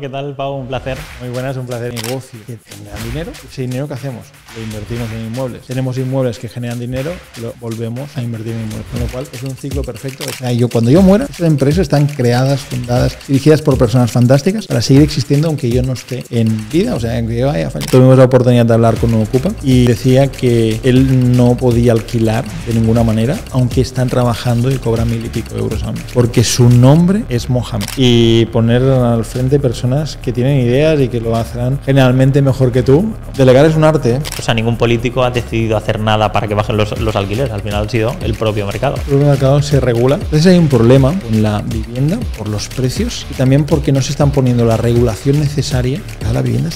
¿Qué tal, Pau? Un placer. Muy buenas, un placer. Negocio que genera dinero. Ese dinero que hacemos, lo invertimos en inmuebles. Tenemos inmuebles que generan dinero, lo volvemos a invertir en inmuebles. Con lo cual es un ciclo perfecto. Ah, yo, cuando yo muera, estas empresas están creadas, fundadas, dirigidas por personas fantásticas para seguir existiendo aunque yo no esté en vida, o sea, aunque yo haya fallado. Tuvimos la oportunidad de hablar con un ocupa y decía que él no podía alquilar de ninguna manera, aunque están trabajando y cobran mil y pico euros al mes, porque su nombre es Mohamed. Y poner al frente personas personas que tienen ideas y que lo hacen generalmente mejor que tú. Delegar es un arte. O sea, ningún político ha decidido hacer nada para que bajen los, alquileres. Al final ha sido el propio mercado. El propio mercado se regula. Entonces hay un problema con la vivienda por los precios y también porque no se están poniendo la regulación necesaria para la vivienda.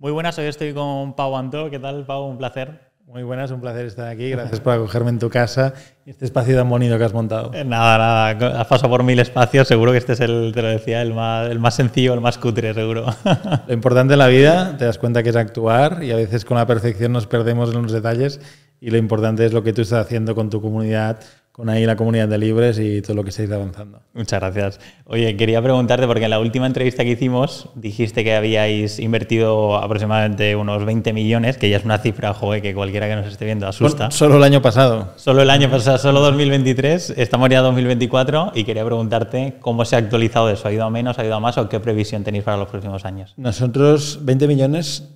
Muy buenas, hoy estoy con Pau Anto. ¿Qué tal, Pau? Un placer. Muy buenas, un placer estar aquí. Gracias por acogerme en tu casa y este espacio tan bonito que has montado. Eh, nada, nada. Has pasado por mil espacios. Seguro que este es el, te lo decía, el más, el más sencillo, el más cutre, seguro. Lo importante en la vida, te das cuenta que es actuar y a veces con la perfección nos perdemos en los detalles y lo importante es lo que tú estás haciendo con tu comunidad, con ahí la comunidad de libres y todo lo que estáis avanzando. Muchas gracias. Oye, quería preguntarte, porque en la última entrevista que hicimos dijiste que habíais invertido aproximadamente unos 20 millones, que ya es una cifra, joder, que cualquiera que nos esté viendo asusta. solo el año pasado. Solo el año pasado, solo 2023, estamos ya 2024 y quería preguntarte cómo se ha actualizado eso, ha ido a menos, ha ido a más o qué previsión tenéis para los próximos años. Nosotros 20 millones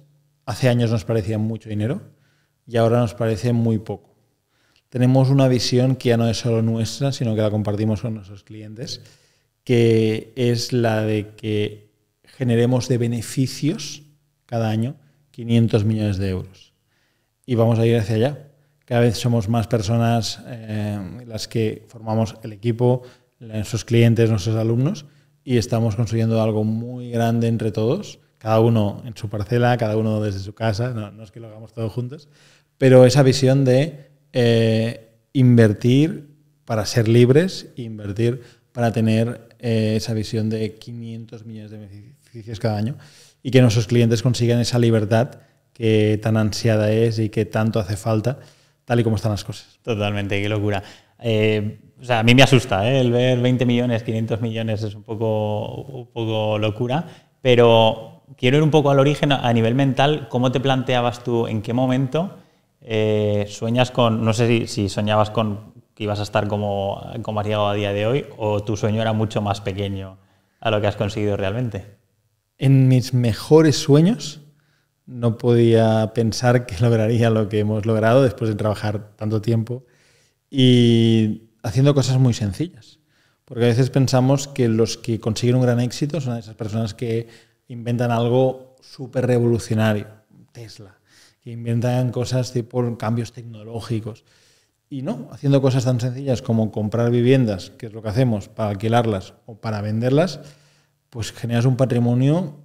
hace años nos parecía mucho dinero y ahora nos parece muy poco tenemos una visión que ya no es solo nuestra, sino que la compartimos con nuestros clientes, que es la de que generemos de beneficios cada año 500 millones de euros. Y vamos a ir hacia allá. Cada vez somos más personas eh, las que formamos el equipo, nuestros clientes, nuestros alumnos, y estamos construyendo algo muy grande entre todos, cada uno en su parcela, cada uno desde su casa, no es que lo hagamos todos juntos, pero esa visión de eh, invertir para ser libres e invertir para tener eh, esa visión de 500 millones de beneficios cada año y que nuestros clientes consigan esa libertad que tan ansiada es y que tanto hace falta, tal y como están las cosas. Totalmente, qué locura. Eh, o sea, a mí me asusta el ver 20 millones, 500 millones es un poco, un poco locura, pero quiero ir un poco al origen, a nivel mental, ¿cómo te planteabas tú en qué momento? Eh, sueñas con, no sé si, soñabas con que ibas a estar como, como has llegado a día de hoy o tu sueño era mucho más pequeño a lo que has conseguido realmente. En mis mejores sueños no podía pensar que lograría lo que hemos logrado después de trabajar tanto tiempo y haciendo cosas muy sencillas. Porque a veces pensamos que los que consiguen un gran éxito son esas personas que inventan algo súper revolucionario. Tesla, que inventan cosas tipo cambios tecnológicos. Y no, haciendo cosas tan sencillas como comprar viviendas, que es lo que hacemos, para alquilarlas o para venderlas, pues generas un patrimonio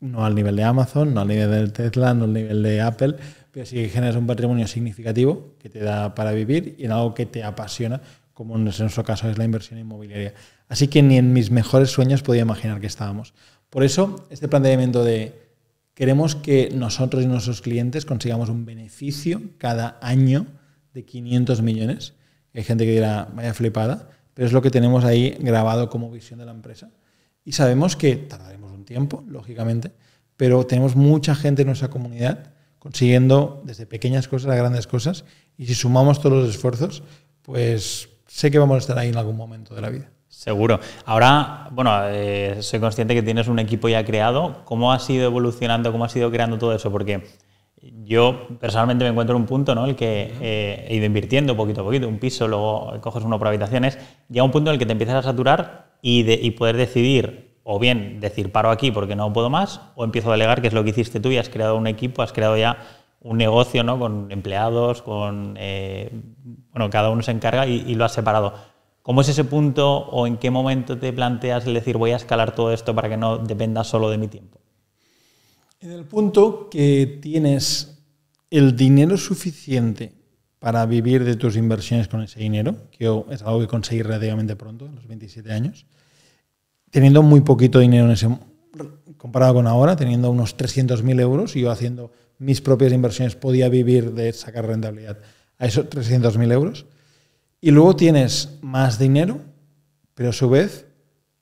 no al nivel de Amazon, no al nivel de Tesla, no al nivel de Apple, pero sí que generas un patrimonio significativo que te da para vivir y en algo que te apasiona, como en nuestro caso es la inversión inmobiliaria. Así que ni en mis mejores sueños podía imaginar que estábamos. Por eso, este planteamiento de Queremos que nosotros y nuestros clientes consigamos un beneficio cada año de 500 millones. Hay gente que dirá, vaya flipada, pero es lo que tenemos ahí grabado como visión de la empresa. Y sabemos que tardaremos un tiempo, lógicamente, pero tenemos mucha gente en nuestra comunidad consiguiendo desde pequeñas cosas a grandes cosas. Y si sumamos todos los esfuerzos, pues sé que vamos a estar ahí en algún momento de la vida. Seguro. Ahora, bueno, eh, soy consciente que tienes un equipo ya creado. ¿Cómo has ido evolucionando, cómo has ido creando todo eso? Porque yo personalmente me encuentro en un punto, ¿no? El que eh, he ido invirtiendo poquito a poquito, un piso, luego coges uno por habitaciones, llega un punto en el que te empiezas a saturar y, y poder decidir, o bien decir paro aquí porque no puedo más, o empiezo a delegar, que es lo que hiciste tú y has creado un equipo, has creado ya un negocio ¿no? con empleados, con eh, bueno, cada uno se encarga y, lo has separado. ¿Cómo es ese punto o en qué momento te planteas el decir voy a escalar todo esto para que no dependa solo de mi tiempo? En el punto que tienes el dinero suficiente para vivir de tus inversiones con ese dinero, que es algo que conseguí relativamente pronto, en los 27 años, teniendo muy poquito dinero en ese comparado con ahora, teniendo unos 300.000 euros y yo haciendo mis propias inversiones, podía vivir de sacar rentabilidad a esos 300.000 euros. Y luego tienes más dinero, pero a su vez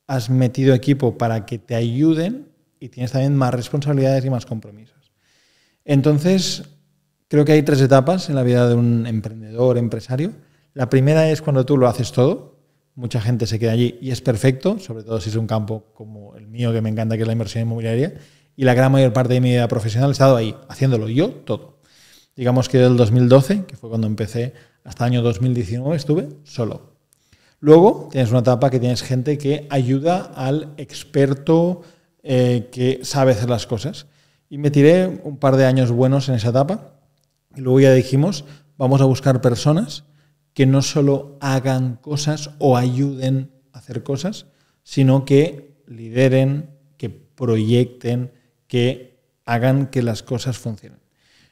has metido equipo para que te ayuden y tienes también más responsabilidades y más compromisos. Entonces, creo que hay tres etapas en la vida de un emprendedor, empresario. La primera es cuando tú lo haces todo, mucha gente se queda allí y es perfecto, sobre todo si es un campo como el mío que me encanta, que es la inversión inmobiliaria y la gran mayor parte de mi vida profesional he estado ahí, haciéndolo yo todo. Digamos que del 2012, que fue cuando empecé, hasta el año 2019 estuve solo. Luego tienes una etapa que tienes gente que ayuda al experto eh, que sabe hacer las cosas. Y me tiré un par de años buenos en esa etapa. Y luego ya dijimos, vamos a buscar personas que no solo hagan cosas o ayuden a hacer cosas, sino que lideren, que proyecten, que hagan que las cosas funcionen.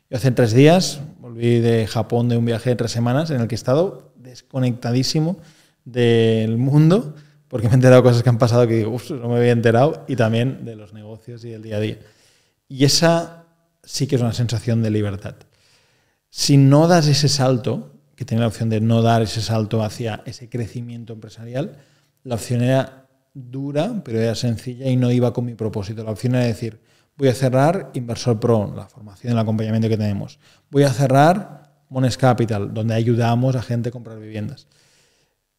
Yo hace tres días volví de Japón de un viaje de tres semanas en el que he estado desconectadísimo del mundo porque me he enterado cosas que han pasado que digo, no me había enterado, y también de los negocios y del día a día. Y esa sí que es una sensación de libertad. Si no das ese salto, que tenía la opción de no dar ese salto hacia ese crecimiento empresarial, la opción era dura, pero era sencilla y no iba con mi propósito. La opción era decir, Voy a cerrar Inversor Pro, la formación, el acompañamiento que tenemos. Voy a cerrar Mones Capital, donde ayudamos a gente a comprar viviendas.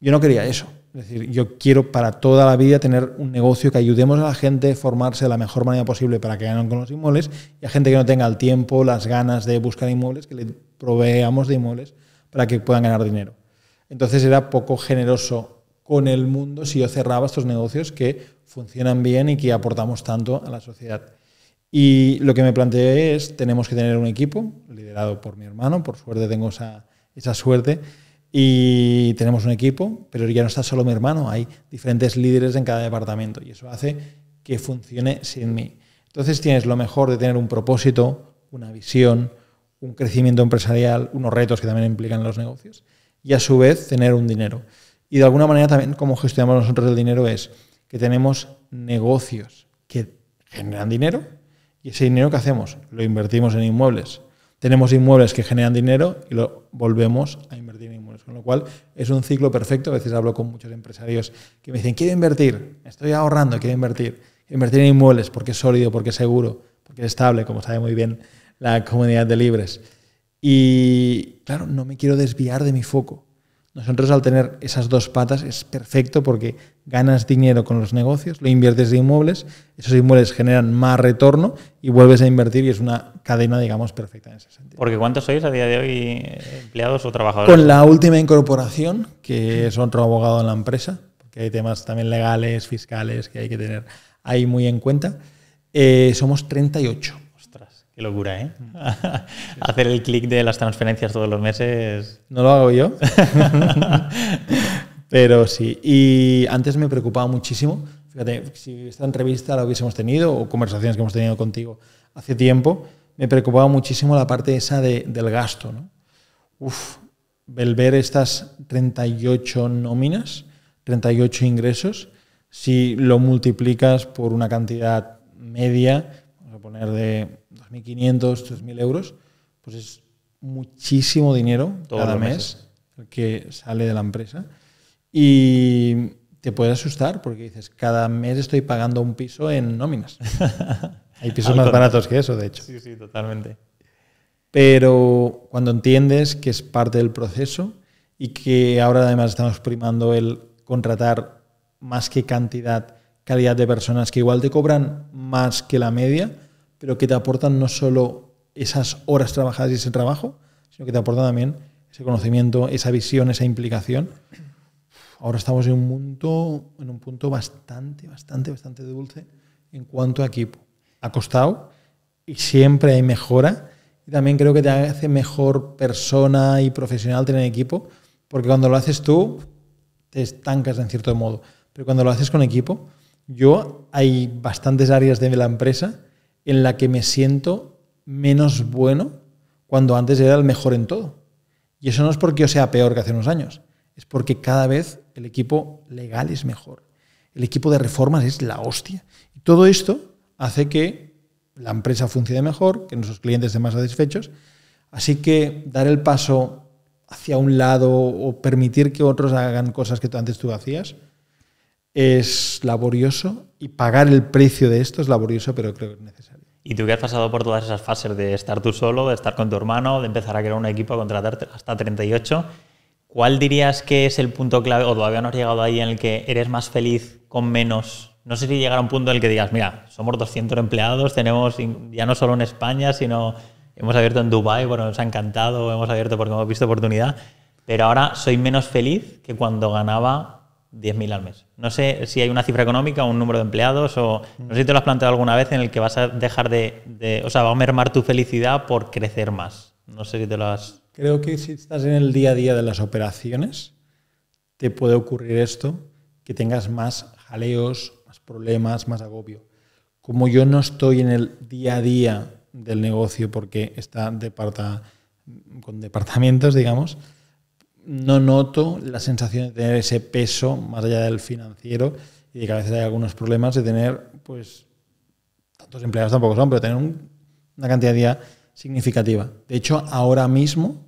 Yo no quería eso. Es decir, yo quiero para toda la vida tener un negocio que ayudemos a la gente a formarse de la mejor manera posible para que ganen con los inmuebles y a gente que no tenga el tiempo, las ganas de buscar inmuebles, que le proveamos de inmuebles para que puedan ganar dinero. Entonces era poco generoso con el mundo si yo cerraba estos negocios que funcionan bien y que aportamos tanto a la sociedad. Y lo que me planteé es, tenemos que tener un equipo liderado por mi hermano, por suerte tengo esa, suerte, y tenemos un equipo, pero ya no está solo mi hermano, hay diferentes líderes en cada departamento y eso hace que funcione sin mí. Entonces tienes lo mejor de tener un propósito, una visión, un crecimiento empresarial, unos retos que también implican los negocios y a su vez tener un dinero. Y de alguna manera también como gestionamos nosotros el dinero es que tenemos negocios que generan dinero, y ese dinero qué hacemos lo invertimos en inmuebles. Tenemos inmuebles que generan dinero y lo volvemos a invertir en inmuebles. Con lo cual es un ciclo perfecto. A veces hablo con muchos empresarios que me dicen, quiero invertir, estoy ahorrando, quiero invertir. Invertir en inmuebles porque es sólido, porque es seguro, porque es estable, como sabe muy bien la comunidad de libres. Y claro, no me quiero desviar de mi foco. Nosotros al tener esas dos patas es perfecto porque ganas dinero con los negocios, lo inviertes en inmuebles, esos inmuebles generan más retorno y vuelves a invertir y es una cadena, digamos, perfecta en ese sentido. Porque ¿cuántos sois a día de hoy empleados o trabajadores? Con la última incorporación, que es otro abogado en la empresa, porque hay temas también legales, fiscales que hay que tener ahí muy en cuenta, eh, somos 38 locura, ¿eh? Hacer el clic de las transferencias todos los meses. No lo hago yo. Pero sí. Y antes me preocupaba muchísimo. Fíjate, si esta entrevista la hubiésemos tenido o conversaciones que hemos tenido contigo hace tiempo, me preocupaba muchísimo la parte esa del gasto. ¿no? Uf, el ver estas 38 nóminas, 38 ingresos, si lo multiplicas por una cantidad media, vamos a poner de 1.500, 3.000 euros, pues es muchísimo dinero cada mes que sale de la empresa. Y te puede asustar porque dices, cada mes estoy pagando un piso en nóminas. Hay pisos más baratos que eso, de hecho. Sí, sí, totalmente. Pero cuando entiendes que es parte del proceso y que ahora además estamos primando el contratar más que cantidad, calidad de personas que igual te cobran más que la media, pero que te aportan no solo esas horas trabajadas y ese trabajo, sino que te aportan también ese conocimiento, esa visión, esa implicación. Ahora estamos en un punto, en un punto bastante, bastante, bastante dulce en cuanto a equipo. Ha costado y siempre hay mejora. Y también creo que te hace mejor persona y profesional tener equipo, porque cuando lo haces tú, te estancas en cierto modo. Pero cuando lo haces con equipo, yo hay bastantes áreas de la empresa en la que me siento menos bueno cuando antes era el mejor en todo. Y eso no es porque yo sea peor que hace unos años, es porque cada vez el equipo legal es mejor, el equipo de reformas es la hostia. Y todo esto hace que la empresa funcione mejor, que nuestros clientes estén más satisfechos. Así que dar el paso hacia un lado o permitir que otros hagan cosas que tú antes tú hacías, es laborioso y pagar el precio de esto es laborioso, pero creo que es necesario. Y tú que has pasado por todas esas fases de estar tú solo, de estar con tu hermano, de empezar a crear un equipo, a contratar hasta 38, ¿cuál dirías que es el punto clave, o todavía no has llegado ahí, en el que eres más feliz con menos? No sé si llegar a un punto en el que digas, mira, somos 200 empleados, tenemos ya no solo en España, sino hemos abierto en Dubai, bueno, nos ha encantado, hemos abierto porque hemos visto oportunidad, pero ahora soy menos feliz que cuando ganaba 10.000 al mes. No sé si hay una cifra económica o un número de empleados o no sé si te lo has planteado alguna vez en el que vas a dejar de, de o sea, va a mermar tu felicidad por crecer más. No sé si te lo has... Creo que si estás en el día a día de las operaciones, te puede ocurrir esto, que tengas más jaleos, más problemas, más agobio. Como yo no estoy en el día a día del negocio porque está departa, con departamentos, digamos, no noto la sensación de tener ese peso más allá del financiero y de que a veces hay algunos problemas de tener, pues, tantos empleados tampoco son, pero tener una cantidad de día significativa. De hecho, ahora mismo,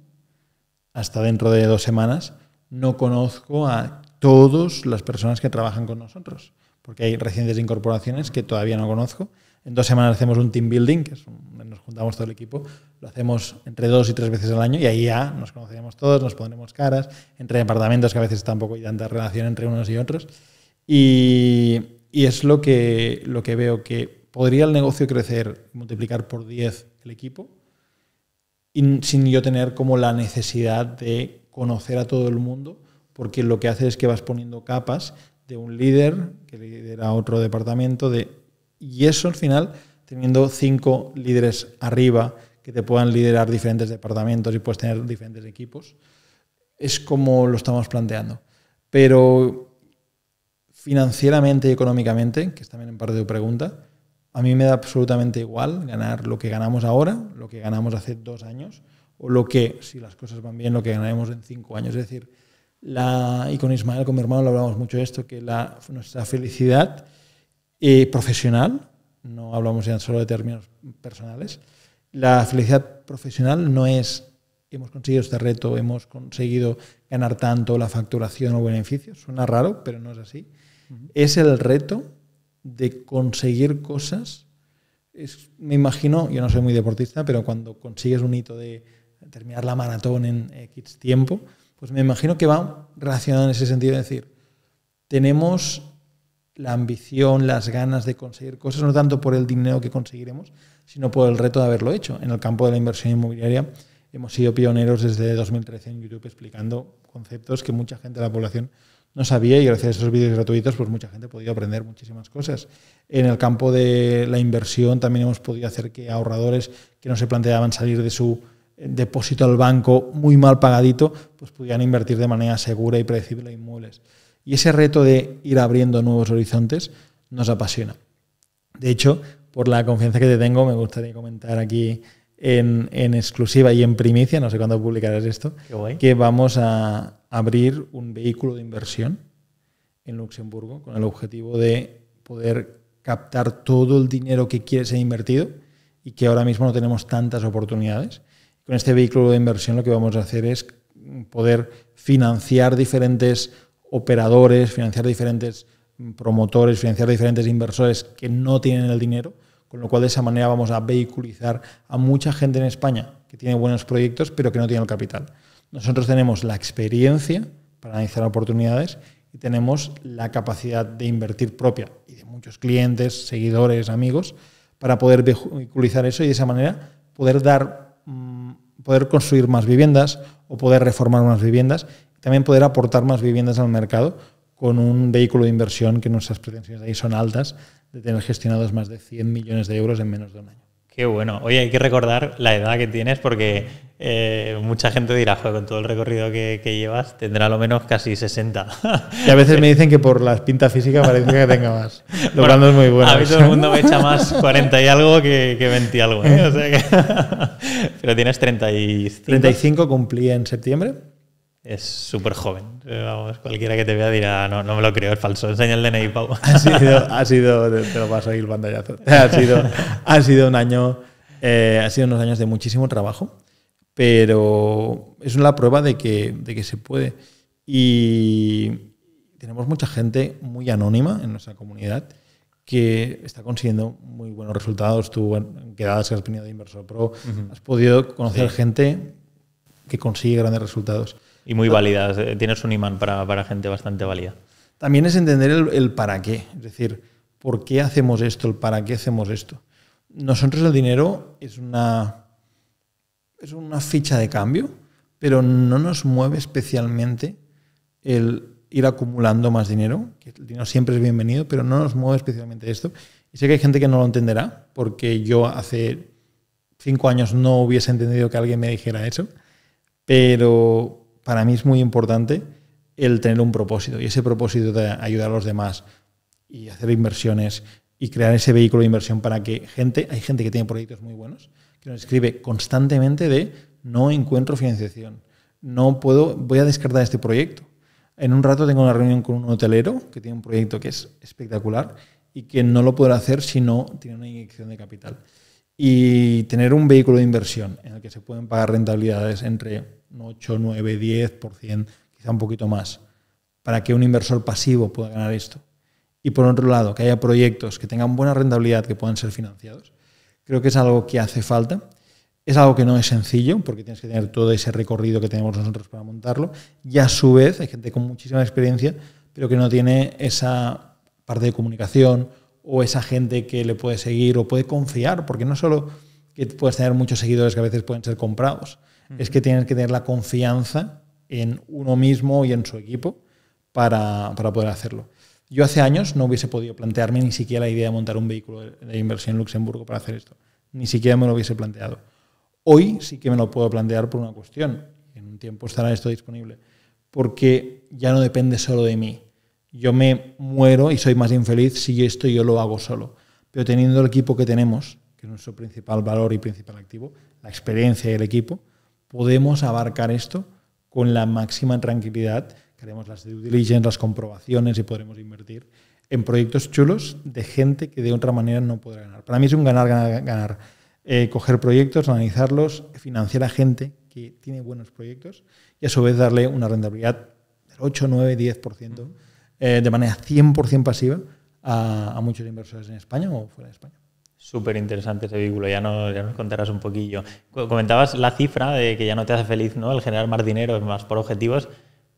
hasta dentro de dos semanas, no conozco a todas las personas que trabajan con nosotros, porque hay recientes incorporaciones que todavía no conozco, en dos semanas hacemos un team building, que es nos juntamos todo el equipo, lo hacemos entre dos y tres veces al año y ahí ya nos conoceremos todos, nos pondremos caras, entre departamentos que a veces tampoco hay tanta relación entre unos y otros. Y, es lo que, lo que veo, que podría el negocio crecer, multiplicar por 10 el equipo, sin yo tener como la necesidad de conocer a todo el mundo, porque lo que hace es que vas poniendo capas de un líder que lidera otro departamento, de y eso al final, teniendo cinco líderes arriba que te puedan liderar diferentes departamentos y puedes tener diferentes equipos, es como lo estamos planteando. Pero financieramente y económicamente, que es también en parte tu pregunta, a mí me da absolutamente igual ganar lo que ganamos ahora, lo que ganamos hace dos años, o lo que, si las cosas van bien, lo que ganaremos en cinco años. Es decir, la, y con Ismael, con mi hermano, lo hablamos mucho de esto, que la, nuestra felicidad profesional, no hablamos ya solo de términos personales, la felicidad profesional no es hemos conseguido este reto, hemos conseguido ganar tanto la facturación o beneficios, suena raro, pero no es así. Es el reto de conseguir cosas. me imagino, yo no soy muy deportista, pero cuando consigues un hito de terminar la maratón en X tiempo, pues me imagino que va relacionado en ese sentido es decir, tenemos la ambición, las ganas de conseguir cosas, no tanto por el dinero que conseguiremos, sino por el reto de haberlo hecho. En el campo de la inversión inmobiliaria hemos sido pioneros desde 2013 en YouTube explicando conceptos que mucha gente de la población no sabía y gracias a esos vídeos gratuitos pues mucha gente ha podido aprender muchísimas cosas. En el campo de la inversión también hemos podido hacer que ahorradores que no se planteaban salir de su eh, depósito al banco muy mal pagadito pues pudieran invertir de manera segura y predecible en inmuebles. Y ese reto de ir abriendo nuevos horizontes nos apasiona. De hecho, por la confianza que te tengo, me gustaría comentar aquí en, exclusiva y en primicia, no sé cuándo publicarás esto, que vamos a abrir un vehículo de inversión en Luxemburgo con el objetivo de poder captar todo el dinero que quieres ser invertido y que ahora mismo no tenemos tantas oportunidades. Con este vehículo de inversión lo que vamos a hacer es poder financiar diferentes operadores, financiar diferentes mm, promotores, financiar diferentes inversores que no tienen el dinero, con lo cual de esa manera vamos a vehiculizar a mucha gente en España que tiene buenos proyectos pero que no tiene el capital. Nosotros tenemos la experiencia para analizar oportunidades y tenemos la capacidad de invertir propia y de muchos clientes, seguidores, amigos, para poder vehiculizar eso y de esa manera poder dar mm, poder construir más viviendas o poder reformar unas viviendas también poder aportar más viviendas al mercado con un vehículo de inversión que nuestras pretensiones ahí son altas, de tener gestionados más de 100 millones de euros en menos de un año. Qué bueno. Oye, hay que recordar la edad que tienes porque eh, mucha gente dirá, joder, con todo el recorrido que, llevas, tendrá lo menos casi 60. Y a veces me dicen que por la pinta física parece que tenga más. Lo es muy bueno. A mí todo el ¿eh? mundo me echa más 40 y algo que, 20 y algo. ¿eh? pero tienes 35. 35 cumplí en septiembre es súper joven. Eh, vamos, cualquiera que te vea dirá, no, no me lo creo, es falso. Enseña el Ney Pau. Ha sido, ha sido te lo paso ahí el pantallazo. Ha sido, ha sido un año, eh, ha sido unos años de muchísimo trabajo, pero es una prueba de que, de que se puede. Y tenemos mucha gente muy anónima en nuestra comunidad que está consiguiendo muy buenos resultados. Tú, en quedadas que has venido de Inversor Pro, has podido conocer gente que consigue grandes resultados. Y muy válidas. Eh, tienes un imán para, gente bastante válida. También es entender el, para qué. Es decir, ¿por qué hacemos esto? ¿El para qué hacemos esto? Nosotros el dinero es una, es una ficha de cambio, pero no nos mueve especialmente el ir acumulando más dinero, que el dinero siempre es bienvenido, pero no nos mueve especialmente esto. Y sé que hay gente que no lo entenderá, porque yo hace cinco años no hubiese entendido que alguien me dijera eso, pero, para mí es muy importante el tener un propósito y ese propósito de ayudar a los demás y hacer inversiones y crear ese vehículo de inversión para que gente, hay gente que tiene proyectos muy buenos, que nos escribe constantemente de no encuentro financiación, no puedo, voy a descartar este proyecto. En un rato tengo una reunión con un hotelero que tiene un proyecto que es espectacular y que no lo podrá hacer si no tiene una inyección de capital. Y tener un vehículo de inversión en el que se pueden pagar rentabilidades entre 8, 9, 10%, quizá un poquito más, para que un inversor pasivo pueda ganar esto. Y por otro lado, que haya proyectos que tengan buena rentabilidad que puedan ser financiados. Creo que es algo que hace falta. Es algo que no es sencillo, porque tienes que tener todo ese recorrido que tenemos nosotros para montarlo. Y a su vez, hay gente con muchísima experiencia, pero que no tiene esa parte de comunicación o esa gente que le puede seguir o puede confiar, porque no solo que puedes tener muchos seguidores que a veces pueden ser comprados, es que tienes que tener la confianza en uno mismo y en su equipo para, para, poder hacerlo. Yo hace años no hubiese podido plantearme ni siquiera la idea de montar un vehículo de inversión en Luxemburgo para hacer esto. Ni siquiera me lo hubiese planteado. Hoy sí que me lo puedo plantear por una cuestión. En un tiempo estará esto disponible. Porque ya no depende solo de mí. Yo me muero y soy más infeliz si esto yo lo hago solo. Pero teniendo el equipo que tenemos, que es nuestro principal valor y principal activo, la experiencia y el equipo, podemos abarcar esto con la máxima tranquilidad, que haremos las due diligence, las comprobaciones y podremos invertir en proyectos chulos de gente que de otra manera no podrá ganar. Para mí es un ganar, ganar, ganar. Eh, coger proyectos, analizarlos, financiar a gente que tiene buenos proyectos y a su vez darle una rentabilidad del 8, 9, 10% de manera 100% pasiva a muchos inversores en España o fuera de España. Súper interesante ese vehículo, ya, nos contarás un poquillo. Comentabas la cifra de que ya no te hace feliz ¿no? el generar más dinero, más por objetivos,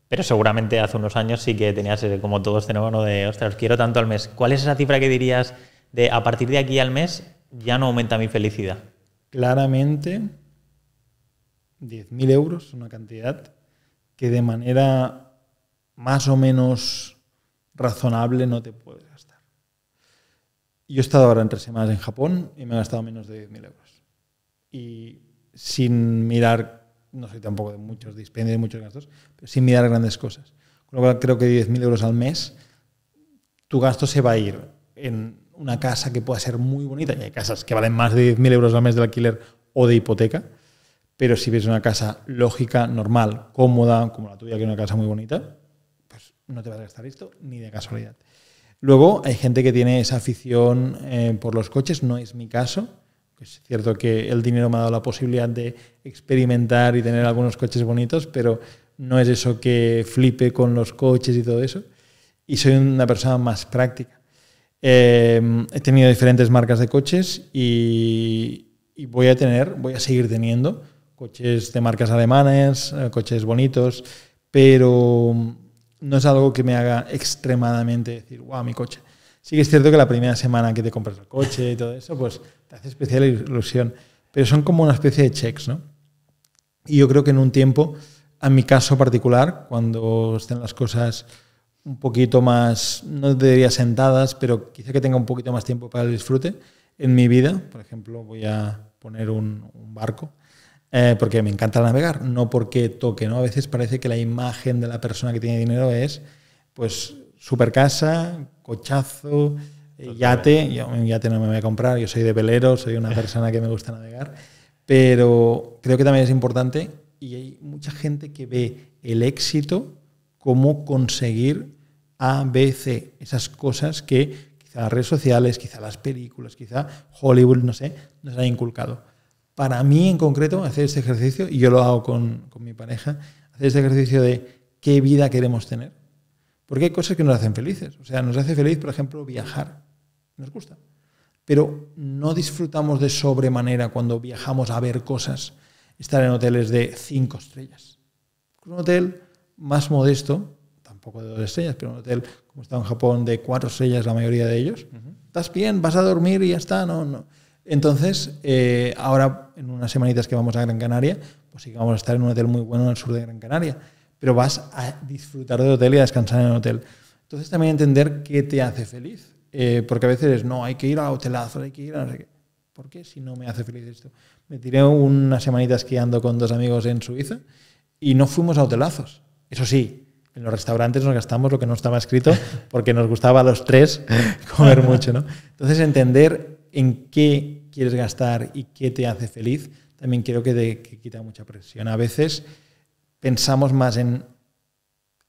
pero seguramente hace unos años sí que tenías, como todos este ¿no? de, ostras, quiero tanto al mes. ¿Cuál es esa cifra que dirías de a partir de aquí al mes ya no aumenta mi felicidad? Claramente, 10.000 euros, una cantidad que de manera más o menos razonable no te puede yo he estado ahora en tres semanas en Japón y me he gastado menos de 10.000 euros. Y sin mirar, no soy tampoco de muchos dispendios, de muchos gastos, pero sin mirar grandes cosas. Con lo cual creo que 10.000 euros al mes, tu gasto se va a ir en una casa que pueda ser muy bonita, y hay casas que valen más de 10.000 euros al mes de alquiler o de hipoteca, pero si ves una casa lógica, normal, cómoda, como la tuya, que es una casa muy bonita, pues no te va a gastar esto ni de casualidad. Luego hay gente que tiene esa afición eh, por los coches, no es mi caso. Es cierto que el dinero me ha dado la posibilidad de experimentar y tener algunos coches bonitos, pero no es eso que flipe con los coches y todo eso. Y soy una persona más práctica. Eh, he tenido diferentes marcas de coches y, voy a tener, voy a seguir teniendo coches de marcas alemanas, eh, coches bonitos, pero no es algo que me haga extremadamente decir, wow, mi coche. Sí que es cierto que la primera semana que te compras el coche y todo eso, pues te hace especial ilusión. Pero son como una especie de checks, ¿no? Y yo creo que en un tiempo, a mi caso particular, cuando estén las cosas un poquito más, no te diría sentadas, pero quizá que tenga un poquito más tiempo para el disfrute en mi vida, por ejemplo, voy a poner un barco eh, porque me encanta navegar, no porque toque, ¿no? A veces parece que la imagen de la persona que tiene dinero es, pues, super casa, cochazo, eh, yate. Yo un yate no me voy a comprar, yo soy de velero, soy una persona que me gusta navegar. Pero creo que también es importante y hay mucha gente que ve el éxito como conseguir A, B, esas cosas que quizá las redes sociales, quizá las películas, quizá Hollywood, no sé, nos ha inculcado para mí en concreto, hacer ese ejercicio, y yo lo hago con, mi pareja, hacer ese ejercicio de qué vida queremos tener. Porque hay cosas que nos hacen felices. O sea, nos hace feliz, por ejemplo, viajar. Nos gusta. Pero no disfrutamos de sobremanera cuando viajamos a ver cosas, estar en hoteles de cinco estrellas. Un hotel más modesto, tampoco de dos estrellas, pero un hotel como está en Japón de cuatro estrellas la mayoría de ellos. Estás bien, vas a dormir y ya está. No, no. Entonces, eh, ahora en unas semanitas que vamos a Gran Canaria, pues sí que vamos a estar en un hotel muy bueno en el sur de Gran Canaria, pero vas a disfrutar del hotel y a descansar en el hotel. Entonces también entender qué te hace feliz, eh, porque a veces no, hay que ir a hotelazo, hay que ir a ¿Por qué si no me hace feliz esto? Me tiré unas semanitas esquiando con dos amigos en Suiza y no fuimos a hotelazos. Eso sí, en los restaurantes nos gastamos lo que no estaba escrito porque nos gustaba a los tres comer mucho, ¿no? Entonces entender en qué quieres gastar y qué te hace feliz, también creo que, te, quita mucha presión. A veces pensamos más en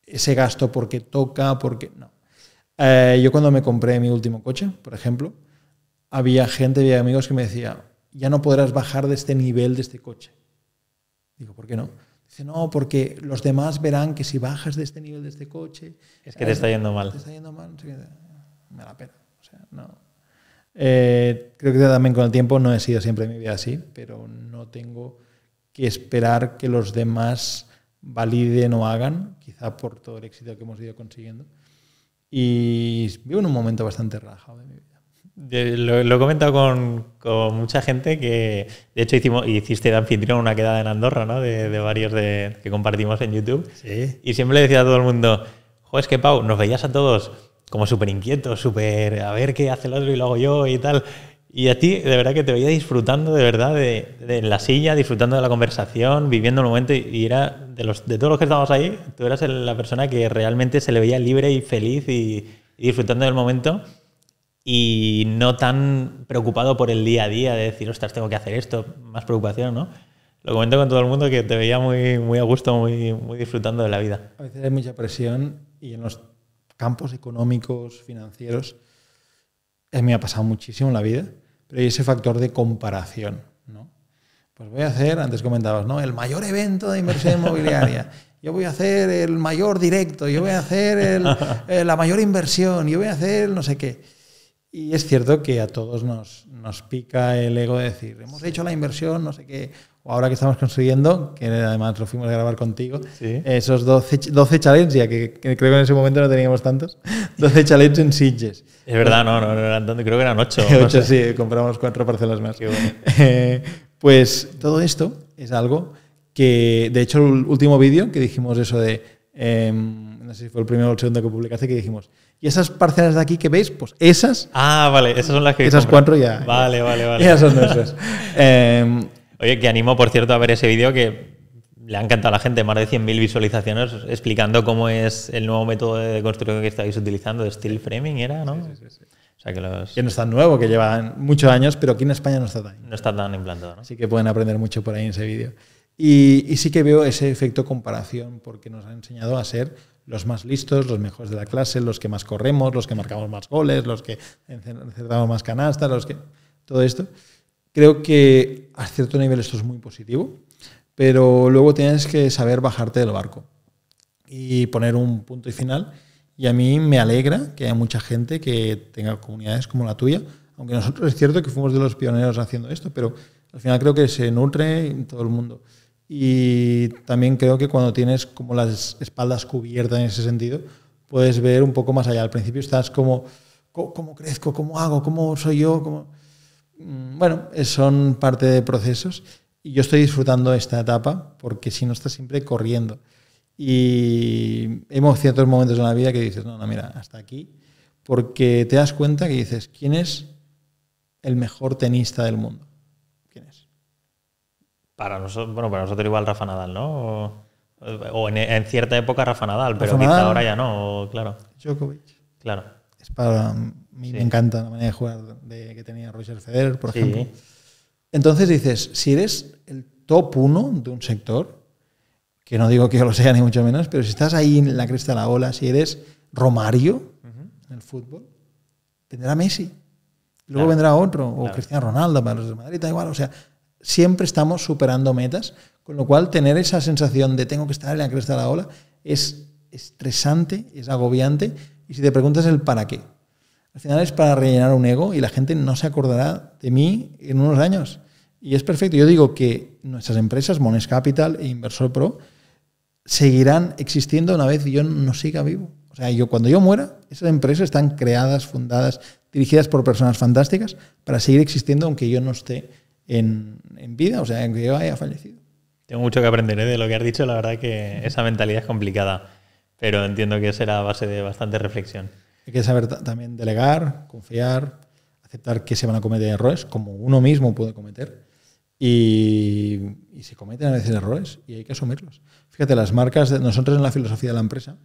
ese gasto porque toca, porque no. Eh, yo cuando me compré mi último coche, por ejemplo, había gente, había amigos que me decía, ya no podrás bajar de este nivel de este coche. Digo, ¿por qué no? Dice, no, porque los demás verán que si bajas de este nivel de este coche... Es que te está eh, yendo mal. Te está me la pena. O sea, no. Eh, creo que también con el tiempo no he sido siempre mi vida así, pero no tengo que esperar que los demás validen o hagan, quizá por todo el éxito que hemos ido consiguiendo. Y vivo en un momento bastante relajado de mi vida. Lo, he comentado con, con, mucha gente que, de hecho, hicimos, hiciste de anfitrión una quedada en Andorra, ¿no? De, de varios de, que compartimos en YouTube. Sí. Y siempre le decía a todo el mundo, joder, es que Pau, nos veías a todos como súper inquieto, súper a ver qué hace el otro y lo hago yo y tal. Y a ti, de verdad que te veía disfrutando, de verdad, de, en la silla, disfrutando de la conversación, viviendo el momento. Y, era de, los, de todos los que estábamos ahí, tú eras la persona que realmente se le veía libre y feliz y, disfrutando del momento. Y no tan preocupado por el día a día de decir, ostras, tengo que hacer esto, más preocupación, ¿no? Lo comento con todo el mundo que te veía muy, muy a gusto, muy, muy disfrutando de la vida. A veces hay mucha presión y en los campos económicos, financieros. A mí me ha pasado muchísimo en la vida, pero hay ese factor de comparación. ¿no? Pues voy a hacer, antes comentabas, ¿no? el mayor evento de inversión inmobiliaria. Yo voy a hacer el mayor directo, yo voy a hacer eh, la mayor inversión, yo voy a hacer no sé qué. Y es cierto que a todos nos, nos pica el ego de decir, hemos hecho la inversión, no sé qué, ahora que estamos construyendo, que además lo fuimos a grabar contigo, esos 12, 12 challenges, ya que, creo que en ese momento no teníamos tantos, 12 challenges en Sitges. Es verdad, no, no, no creo que eran 8. 8, sí, compramos cuatro parcelas más. Bueno. Eh, pues todo esto es algo que, de hecho, el último vídeo que dijimos eso de, em, no sé si fue el primero o el segundo que publicaste, que dijimos, y esas parcelas de aquí que veis, pues esas. Ah, vale, esas son las que. Esas cuatro ya. Vale, vale, vale. Esas son nuestras. eh, Oye, que animo, por cierto, a ver ese vídeo que le ha encantado a la gente, más de 100.000 visualizaciones explicando cómo es el nuevo método de construcción que estáis utilizando, de steel framing, ¿era? ¿no? Sí, sí, sí, o sea que, no es tan nuevo, que llevan muchos años, pero aquí en España no está tan, no está tan implantado. ¿no? Así que pueden aprender mucho por ahí en ese vídeo. Y, sí que veo ese efecto comparación porque nos han enseñado a ser los más listos, los mejores de la clase, los que más corremos, los que marcamos más goles, los que encerramos más canastas, los que... Todo esto. Creo que a cierto nivel esto es muy positivo, pero luego tienes que saber bajarte del barco y poner un punto y final. Y a mí me alegra que haya mucha gente que tenga comunidades como la tuya, aunque nosotros es cierto que fuimos de los pioneros haciendo esto, pero al final creo que se nutre en todo el mundo. Y también creo que cuando tienes como las espaldas cubiertas en ese sentido, puedes ver un poco más allá. Al principio estás como, ¿cómo, crezco? ¿Cómo hago? ¿Cómo soy yo? Mm, bueno, eh, son parte de procesos y yo estoy disfrutando esta etapa porque si no estás siempre corriendo. Y hemos ciertos momentos en la vida que dices, no, no, mira, hasta aquí, porque te das cuenta que dices, ¿quién es el mejor tenista del mundo? ¿Quién es? Para nosotros, bueno, para nosotros igual Rafa Nadal, ¿no? O, en, cierta época Rafa Nadal, pero ahora ya no, claro. Djokovic. Claro. Es para me encanta la manera de jugar que tenía Roger Federer, por ejemplo. Entonces dices, si eres el top uno de un sector, que no digo que yo lo sea ni mucho menos, pero si estás ahí en la cresta de la ola, si eres Romario en el fútbol, tendrá Messi. Luego vendrá otro, o Cristiano Ronaldo para los de Madrid, igual. O sea, siempre estamos superando metas, con lo cual tener esa sensación de tengo que estar en la cresta de la ola es estresante, es agobiante, y si te preguntas el para qué, al final es para rellenar un ego y la gente no se acordará de mí en unos años. Y es perfecto. Yo digo que nuestras empresas, Mones Capital e Inversor Pro, seguirán existiendo una vez yo no siga vivo. O sea, yo cuando yo muera, esas empresas están creadas, fundadas, dirigidas por personas fantásticas para seguir existiendo aunque yo no esté en, vida, o sea, aunque yo haya fallecido. Tengo mucho que aprender ¿eh? de lo que has dicho, la verdad que esa mentalidad es complicada, pero entiendo que será a base de bastante reflexión. Hay que saber también delegar, confiar, aceptar que se van a cometer errores, como uno mismo puede cometer. Y, se cometen a veces errores y hay que asumirlos. Fíjate, las marcas, nosotros en la filosofía de la empresa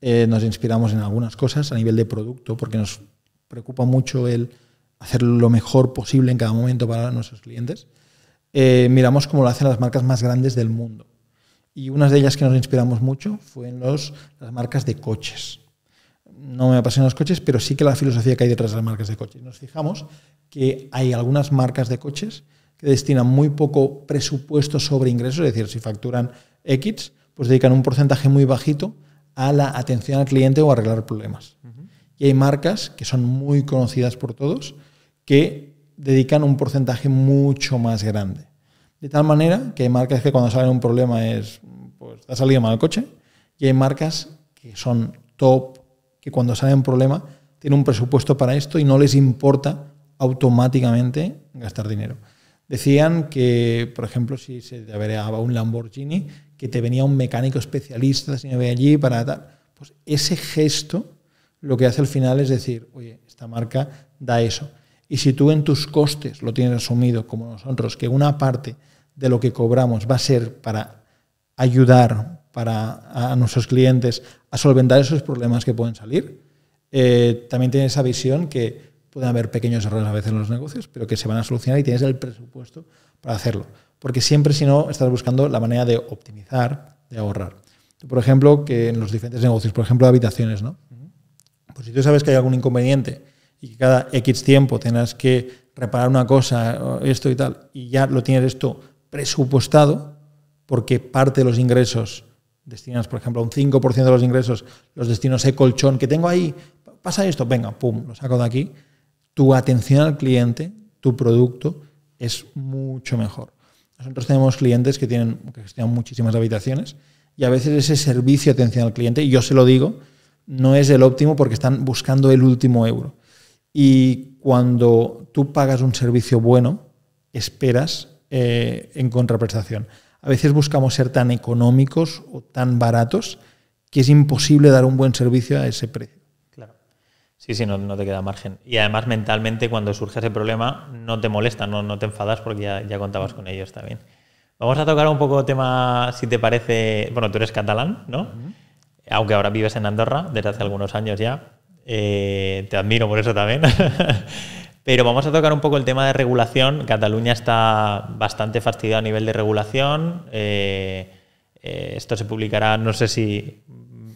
eh, nos inspiramos en algunas cosas a nivel de producto porque nos preocupa mucho el hacer lo mejor posible en cada momento para nuestros clientes. Eh, miramos cómo lo hacen las marcas más grandes del mundo. Y una de ellas que nos inspiramos mucho fue en las marcas de coches no me apasionan los coches, pero sí que la filosofía que hay detrás de las marcas de coches. Nos fijamos que hay algunas marcas de coches que destinan muy poco presupuesto sobre ingresos, es decir, si facturan X, pues dedican un porcentaje muy bajito a la atención al cliente o a arreglar problemas. Y hay marcas que son muy conocidas por todos que dedican un porcentaje mucho más grande. De tal manera que hay marcas que cuando salen un problema es, pues, ha salido mal el coche, y hay marcas que son top que cuando sale un problema tiene un presupuesto para esto y no les importa automáticamente gastar dinero. Decían que, por ejemplo, si se te averiaba un Lamborghini, que te venía un mecánico especialista, si me ve allí, para tal. Pues ese gesto lo que hace al final es decir, oye, esta marca da eso. Y si tú en tus costes lo tienes asumido como nosotros, que una parte de lo que cobramos va a ser para ayudar, para a nuestros clientes a solventar esos problemas que pueden salir. Eh, también tienes esa visión que pueden haber pequeños errores a veces en los negocios, pero que se van a solucionar y tienes el presupuesto para hacerlo. Porque siempre, si no, estás buscando la manera de optimizar, de ahorrar. por ejemplo, que en los diferentes negocios, por ejemplo, habitaciones, ¿no? Pues si tú sabes que hay algún inconveniente y que cada X tiempo tengas que reparar una cosa, eh, esto y tal, y ya lo tienes esto presupuestado, porque parte de los ingresos destinas, por ejemplo, un 5% de los ingresos, los destinos ese colchón que tengo ahí, pasa esto, venga, pum, lo saco de aquí. Tu atención al cliente, tu producto, es mucho mejor. Nosotros tenemos clientes que tienen que gestionan muchísimas habitaciones y a veces ese servicio de atención al cliente, y yo se lo digo, no es el óptimo porque están buscando el último euro. Y cuando tú pagas un servicio bueno, esperas eh, en contraprestación. A veces buscamos ser tan económicos o tan baratos que es imposible dar un buen servicio a ese precio. Claro. Sí, sí, no, no te queda margen. Y además mentalmente cuando surge ese problema no te molesta, no, te enfadas porque ya, contabas con ellos también. Vamos a tocar un poco el tema, si te parece, bueno, tú eres catalán, ¿no? Aunque ahora vives en Andorra desde hace algunos años ya. Eh, te admiro por eso también. Pero vamos a tocar un poco el tema de regulación. Cataluña está bastante fastidiada a nivel de regulación. Eh, eh, esto se publicará, no sé si mm,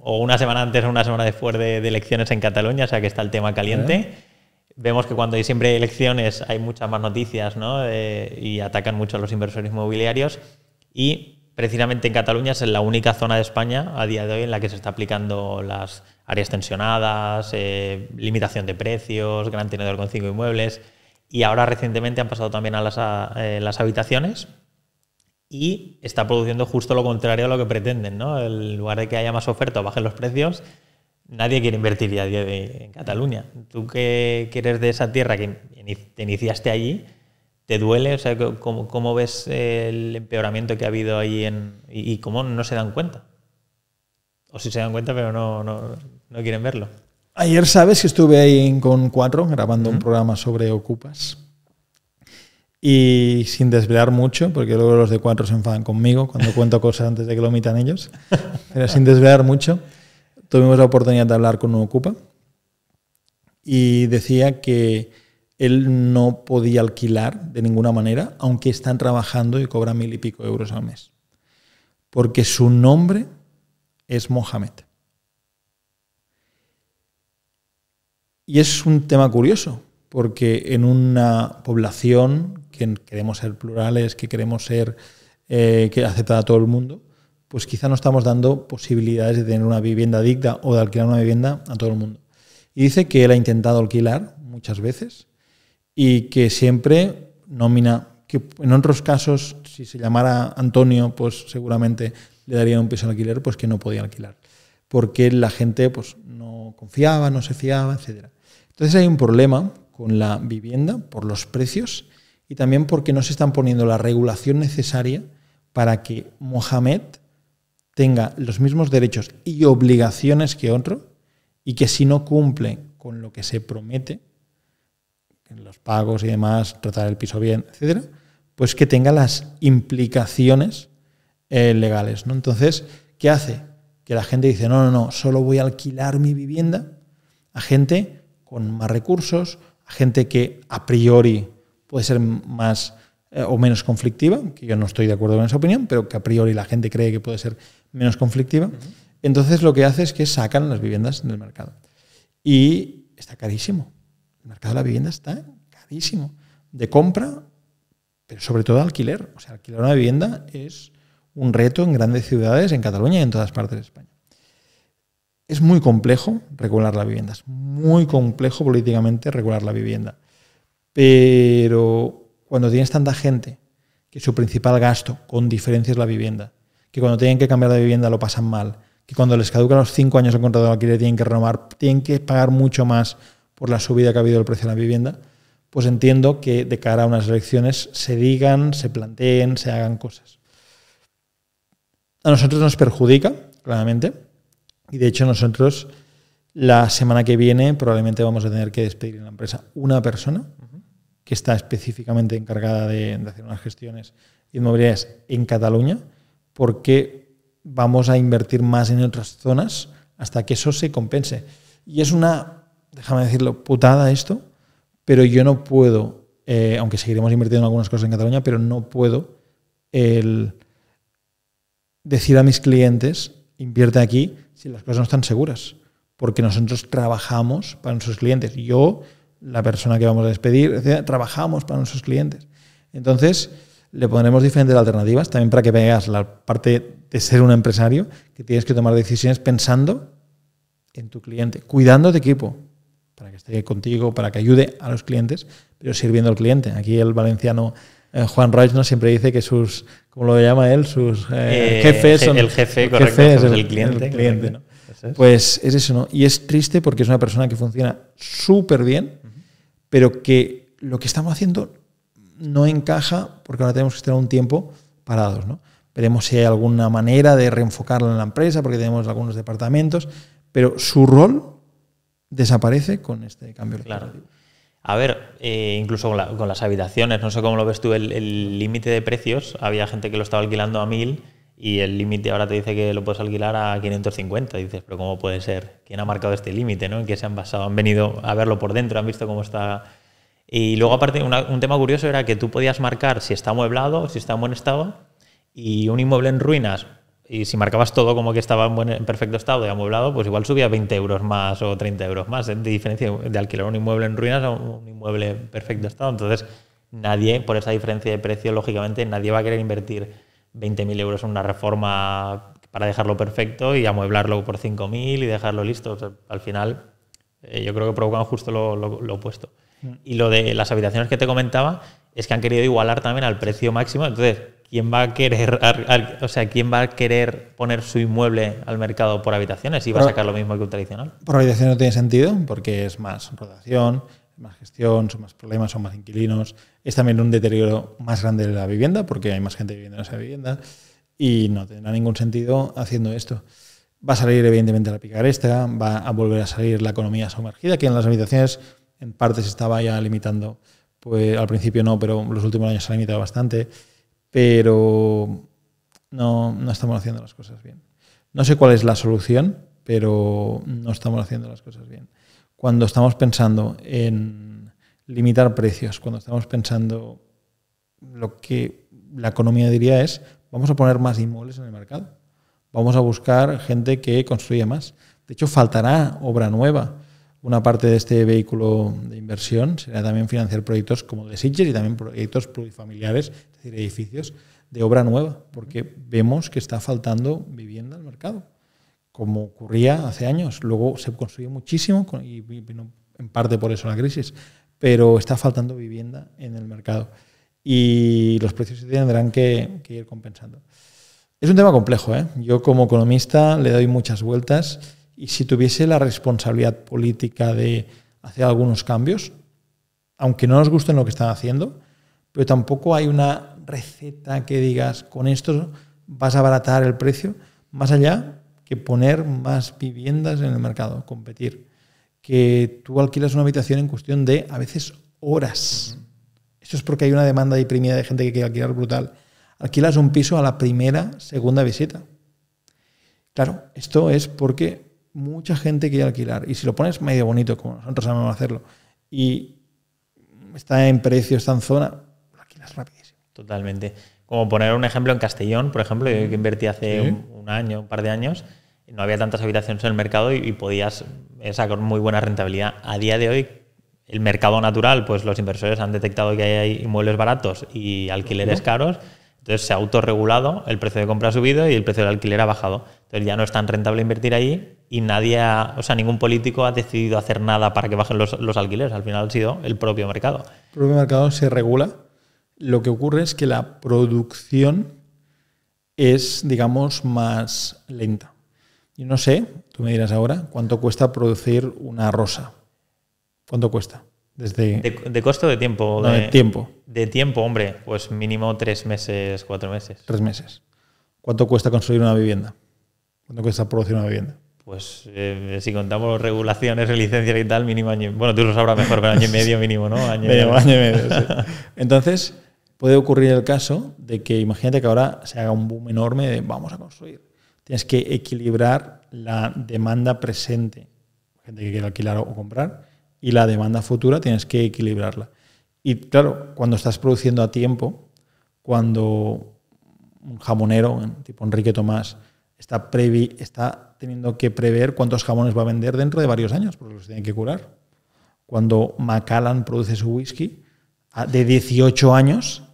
o una semana antes o una semana después de, elecciones en Cataluña, o sea que está el tema caliente. Vemos que cuando hay siempre elecciones hay muchas más noticias ¿no? Eh, y atacan mucho a los inversores inmobiliarios. Y precisamente en Cataluña es la única zona de España a día de hoy en la que se está aplicando las áreas tensionadas, eh, limitación de precios, gran tenedor con cinco inmuebles. Y ahora recientemente han pasado también a las, eh, habitaciones y está produciendo justo lo contrario a lo que pretenden. ¿no? En lugar de que haya más oferta o bajen los precios, nadie quiere invertir ya en Cataluña. Tú que, eres de esa tierra que te iniciaste allí, ¿te duele? O sea, ¿cómo, ves el empeoramiento que ha habido ahí en, y cómo no se dan cuenta? O si se dan cuenta, pero no, no, no quieren verlo. Ayer sabes que estuve ahí con Cuatro grabando un programa sobre Ocupas. Y sin desvelar mucho, porque luego los de Cuatro se enfadan conmigo cuando cuento cosas antes de que lo omitan ellos. Pero sin desvelar mucho, tuvimos la oportunidad de hablar con un Ocupa. Y decía que él no podía alquilar de ninguna manera, aunque están trabajando y cobra mil y pico euros al mes. Porque su nombre es Mohamed. Y es un tema curioso, porque en una población que queremos ser plurales, que queremos ser eh, que aceptada a todo el mundo, pues quizá no estamos dando posibilidades de tener una vivienda digna o de alquilar una vivienda a todo el mundo. Y dice que él ha intentado alquilar muchas veces y que siempre nómina que en otros casos, si se llamara Antonio, pues seguramente le darían un piso al alquiler, pues que no podía alquilar, porque la gente pues, no confiaba, no se fiaba, etc. Entonces hay un problema con la vivienda por los precios y también porque no se están poniendo la regulación necesaria para que Mohamed tenga los mismos derechos y obligaciones que otro y que si no cumple con lo que se promete, los pagos y demás, tratar el piso bien, etcétera, pues que tenga las implicaciones eh, legales. ¿no? Entonces, ¿qué hace? Que la gente dice, no, no, no, solo voy a alquilar mi vivienda a gente con más recursos, a gente que a priori puede ser más eh, o menos conflictiva, que yo no estoy de acuerdo con esa opinión, pero que a priori la gente cree que puede ser menos conflictiva. Entonces lo que hace es que sacan las viviendas del mercado. Y está carísimo. El mercado de la vivienda está carísimo. De compra sobre todo alquiler. O sea, alquilar una vivienda es un reto en grandes ciudades, en Cataluña y en todas partes de España. Es muy complejo regular la vivienda, es muy complejo políticamente regular la vivienda. Pero cuando tienes tanta gente que su principal gasto con diferencia es la vivienda, que cuando tienen que cambiar de vivienda lo pasan mal, que cuando les caducan los cinco años de contrato de alquiler tienen que renovar, tienen que pagar mucho más por la subida que ha habido del precio de la vivienda, pues entiendo que de cara a unas elecciones se digan, se planteen, se hagan cosas. A nosotros nos perjudica, claramente, y de hecho nosotros la semana que viene probablemente vamos a tener que despedir en la empresa una persona que está específicamente encargada de, hacer unas gestiones inmobiliarias en Cataluña, porque vamos a invertir más en otras zonas hasta que eso se compense. Y es una, déjame decirlo, putada esto, pero yo no puedo, eh, aunque seguiremos invirtiendo en algunas cosas en Cataluña, pero no puedo decir a mis clientes, invierte aquí si las cosas no están seguras, porque nosotros trabajamos para nuestros clientes. Yo, la persona que vamos a despedir, trabajamos para nuestros clientes. Entonces, le pondremos diferentes alternativas, también para que veas la parte de ser un empresario, que tienes que tomar decisiones pensando en tu cliente, cuidando de equipo, para que esté contigo, para que ayude a los clientes, pero sirviendo al cliente. Aquí el valenciano eh, Juan Juan no siempre dice que sus, ¿cómo lo llama él, sus eh, eh, jefes son... El jefe, correcto, es el, cliente. cliente Pues es eso, ¿no? Y es triste porque es una persona que funciona súper bien, pero que lo que estamos haciendo no encaja porque ahora tenemos que estar un tiempo parados, ¿no? Veremos si hay alguna manera de reenfocarla en la empresa porque tenemos algunos departamentos, pero su rol desaparece con este cambio claro. A ver, eh, incluso con, las habitaciones, no sé cómo lo ves tú, el límite de precios, había gente que lo estaba alquilando a 1000 y el límite ahora te dice que lo puedes alquilar a 550. dices, pero ¿cómo puede ser? ¿Quién ha marcado este límite? ¿no? ¿En qué se han basado? ¿Han venido a verlo por dentro? ¿Han visto cómo está? Y luego, aparte, un tema curioso era que tú podías marcar si está amueblado, si está en buen estado, y un inmueble en ruinas y si marcabas todo como que estaba en, buen, perfecto estado y amueblado, pues igual subía 20 euros más o 30 euros más ¿eh? de diferencia de alquilar un inmueble en ruinas a un, inmueble en perfecto estado. Entonces, nadie, por esa diferencia de precio, lógicamente, nadie va a querer invertir 20.000 euros en una reforma para dejarlo perfecto y amueblarlo por 5.000 y dejarlo listo. al final, eh, yo creo que provocan justo lo, opuesto. Mm. Y lo de las habitaciones que te comentaba es que han querido igualar también al precio máximo. Entonces, ¿quién va a querer, o sea, quién va a querer poner su inmueble al mercado por habitaciones y va a sacar lo mismo que un tradicional? Por habitación no tiene sentido porque es más rotación, más gestión, son más problemas, son más inquilinos. Es también un deterioro más grande de la vivienda porque hay más gente viviendo en esa vivienda y no tendrá ningún sentido haciendo esto. Va a salir evidentemente la picaresta, va a volver a salir la economía sumergida, que en las habitaciones en parte se estaba ya limitando, pues al principio no, pero los últimos años se ha limitado bastante pero no, estamos haciendo las cosas bien. No sé cuál es la solución, pero no estamos haciendo las cosas bien. Cuando estamos pensando en limitar precios, cuando estamos pensando lo que la economía diría es, vamos a poner más inmuebles en el mercado, vamos a buscar gente que construya más. De hecho, faltará obra nueva. Una parte de este vehículo de inversión será también financiar proyectos como de y también proyectos plurifamiliares decir, edificios de obra nueva, porque vemos que está faltando vivienda al mercado, como ocurría hace años. Luego se construyó muchísimo y vino en parte por eso la crisis, pero está faltando vivienda en el mercado y los precios se tendrán que, ir compensando. Es un tema complejo, ¿eh? yo como economista le doy muchas vueltas y si tuviese la responsabilidad política de hacer algunos cambios, aunque no nos guste lo que están haciendo, pero tampoco hay una receta que digas, con esto vas a abaratar el precio, más allá que poner más viviendas en el mercado, competir. Que tú alquilas una habitación en cuestión de a veces horas. Esto es porque hay una demanda deprimida de gente que quiere alquilar brutal. Alquilas un piso a la primera, segunda visita. Claro, esto es porque mucha gente quiere alquilar. Y si lo pones medio bonito, como nosotros sabemos hacerlo, y está en precio, está en zona, lo alquilas rápido Totalmente. Como poner un ejemplo en Castellón, por ejemplo, yo que invertí hace un, año, un par de años, no había tantas habitaciones en el mercado y, podías eh, sacar muy buena rentabilidad. A día de hoy, el mercado natural, pues los inversores han detectado que hay inmuebles baratos y alquileres caros. Entonces se ha autorregulado, el precio de compra ha subido y el precio del alquiler ha bajado. Entonces ya no es tan rentable invertir ahí y nadie, o sea, ningún político ha decidido hacer nada para que bajen los, los alquileres. Al final ha sido el propio mercado. El propio mercado se regula lo que ocurre es que la producción es, digamos, más lenta. Yo no sé, tú me dirás ahora, cuánto cuesta producir una rosa. ¿Cuánto cuesta? Desde de, costo costo de tiempo. de, tiempo. De tiempo, hombre, pues mínimo tres meses, cuatro meses. Tres meses. ¿Cuánto cuesta construir una vivienda? ¿Cuánto cuesta producir una vivienda? Pues eh, si contamos regulaciones, licencias y tal, mínimo año. Bueno, tú lo sabrás mejor, pero año y medio mínimo, ¿no? Año, y medio. Entonces, puede ocurrir el caso de que imagínate que ahora se haga un boom enorme de vamos a construir. Tienes que equilibrar la demanda presente, gente que quiere alquilar o comprar, y la demanda futura tienes que equilibrarla. Y claro, cuando estás produciendo a tiempo, cuando un jamonero, tipo Enrique Tomás, está, previ está teniendo que prever cuántos jamones va a vender dentro de varios años, porque los tiene que curar. Cuando Macallan produce su whisky, de 18 años,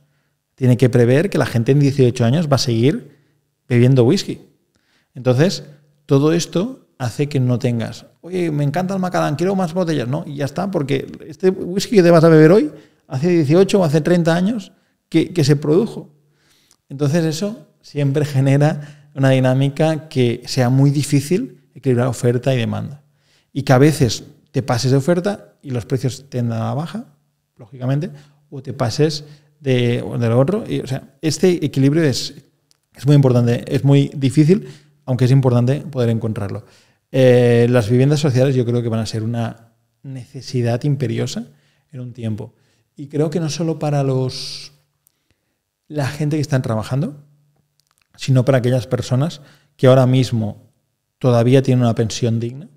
tiene que prever que la gente en 18 años va a seguir bebiendo whisky. Entonces, todo esto hace que no tengas, oye, me encanta el Macallan, quiero más botellas, ¿no? Y ya está, porque este whisky que te vas a beber hoy, hace 18 o hace 30 años que, se produjo. Entonces eso siempre genera una dinámica que sea muy difícil equilibrar oferta y demanda. Y que a veces te pases de oferta y los precios tiendan a la baja, lógicamente, o te pases de, lo otro. Y, o sea, este equilibrio es, es muy importante, es muy difícil, aunque es importante poder encontrarlo. Eh, las viviendas sociales yo creo que van a ser una necesidad imperiosa en un tiempo. Y creo que no solo para los la gente que están trabajando, sino para aquellas personas que ahora mismo todavía tienen una pensión digna,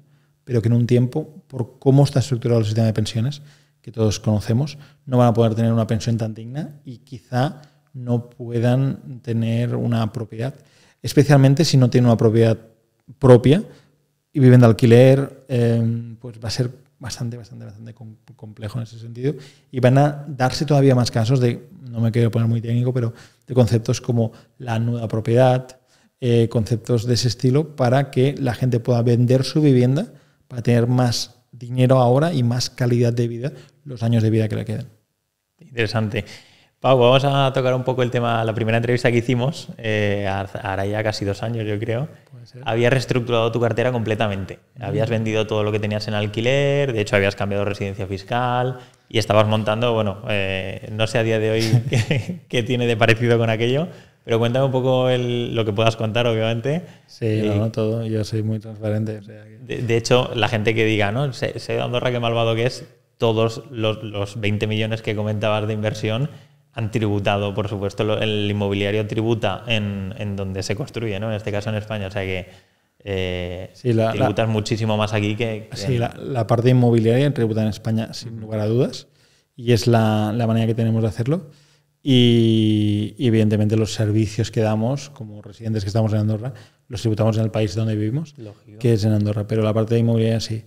pero que en un tiempo, por cómo está estructurado el sistema de pensiones, que todos conocemos, no van a poder tener una pensión tan digna y quizá no puedan tener una propiedad, especialmente si no tienen una propiedad propia y viven de alquiler, em, pues va a ser bastante, bastante, bastante complejo en ese sentido. Y van a darse todavía más casos de, no me quiero poner muy técnico, pero de conceptos como la nueva propiedad, eh, conceptos de ese estilo, para que la gente pueda vender su vivienda para tener más dinero ahora y más calidad de vida los años de vida que le quedan. Interesante. Pau, vamos a tocar un poco el tema, la primera entrevista que hicimos, eh, ahora ya casi dos años yo creo, habías reestructurado tu cartera completamente. Mm. Habías vendido todo lo que tenías en alquiler, de hecho habías cambiado residencia fiscal y estabas montando, bueno, eh, no sé a día de hoy qué tiene de parecido con aquello, pero cuéntame un poco lo que puedas contar, obviamente. Sí, no, eh, todo. Yo soy muy transparente. de, hecho, la gente que diga, ¿no? Andorra, qué malvado que es. Todos los, 20 millones que comentabas de inversión han tributado, por supuesto, el inmobiliario tributa en, donde se construye, ¿no? En este caso en España, o sea que eh, tributas muchísimo más aquí que... sí, la, la, parte inmobiliaria tributa en España sin lugar a dudas y es la, manera que tenemos de hacerlo y, evidentemente los servicios que damos como residentes que estamos en Andorra los tributamos en el país donde vivimos, que es en Andorra, pero la parte de inmobiliaria sí.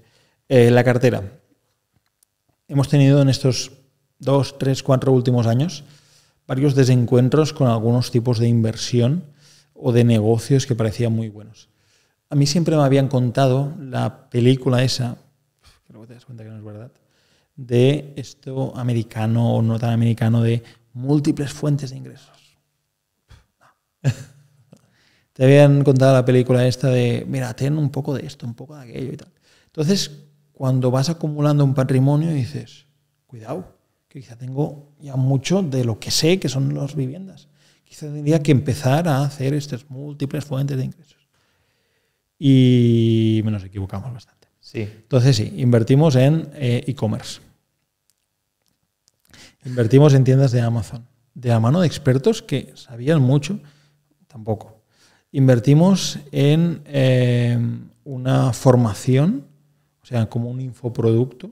Eh, la cartera. Hemos tenido en estos dos, tres, cuatro últimos años varios desencuentros con algunos tipos de inversión o de negocios que parecían muy buenos. A mí siempre me habían contado la película esa, creo que te das cuenta que no es verdad, de esto americano o no tan americano de múltiples fuentes de ingresos. Te habían contado la película esta de, mira, ten un poco de esto, un poco de aquello y tal. Entonces, cuando vas acumulando un patrimonio, dices, cuidado, que quizá tengo ya mucho de lo que sé que son las viviendas. Quizá tendría que empezar a hacer estas múltiples fuentes de ingresos. Y nos equivocamos bastante. Sí. Entonces, sí, invertimos en eh, e-commerce. Invertimos en tiendas de Amazon, de la mano de expertos que sabían mucho, tampoco. Invertimos en eh, una formación, o sea, como un infoproducto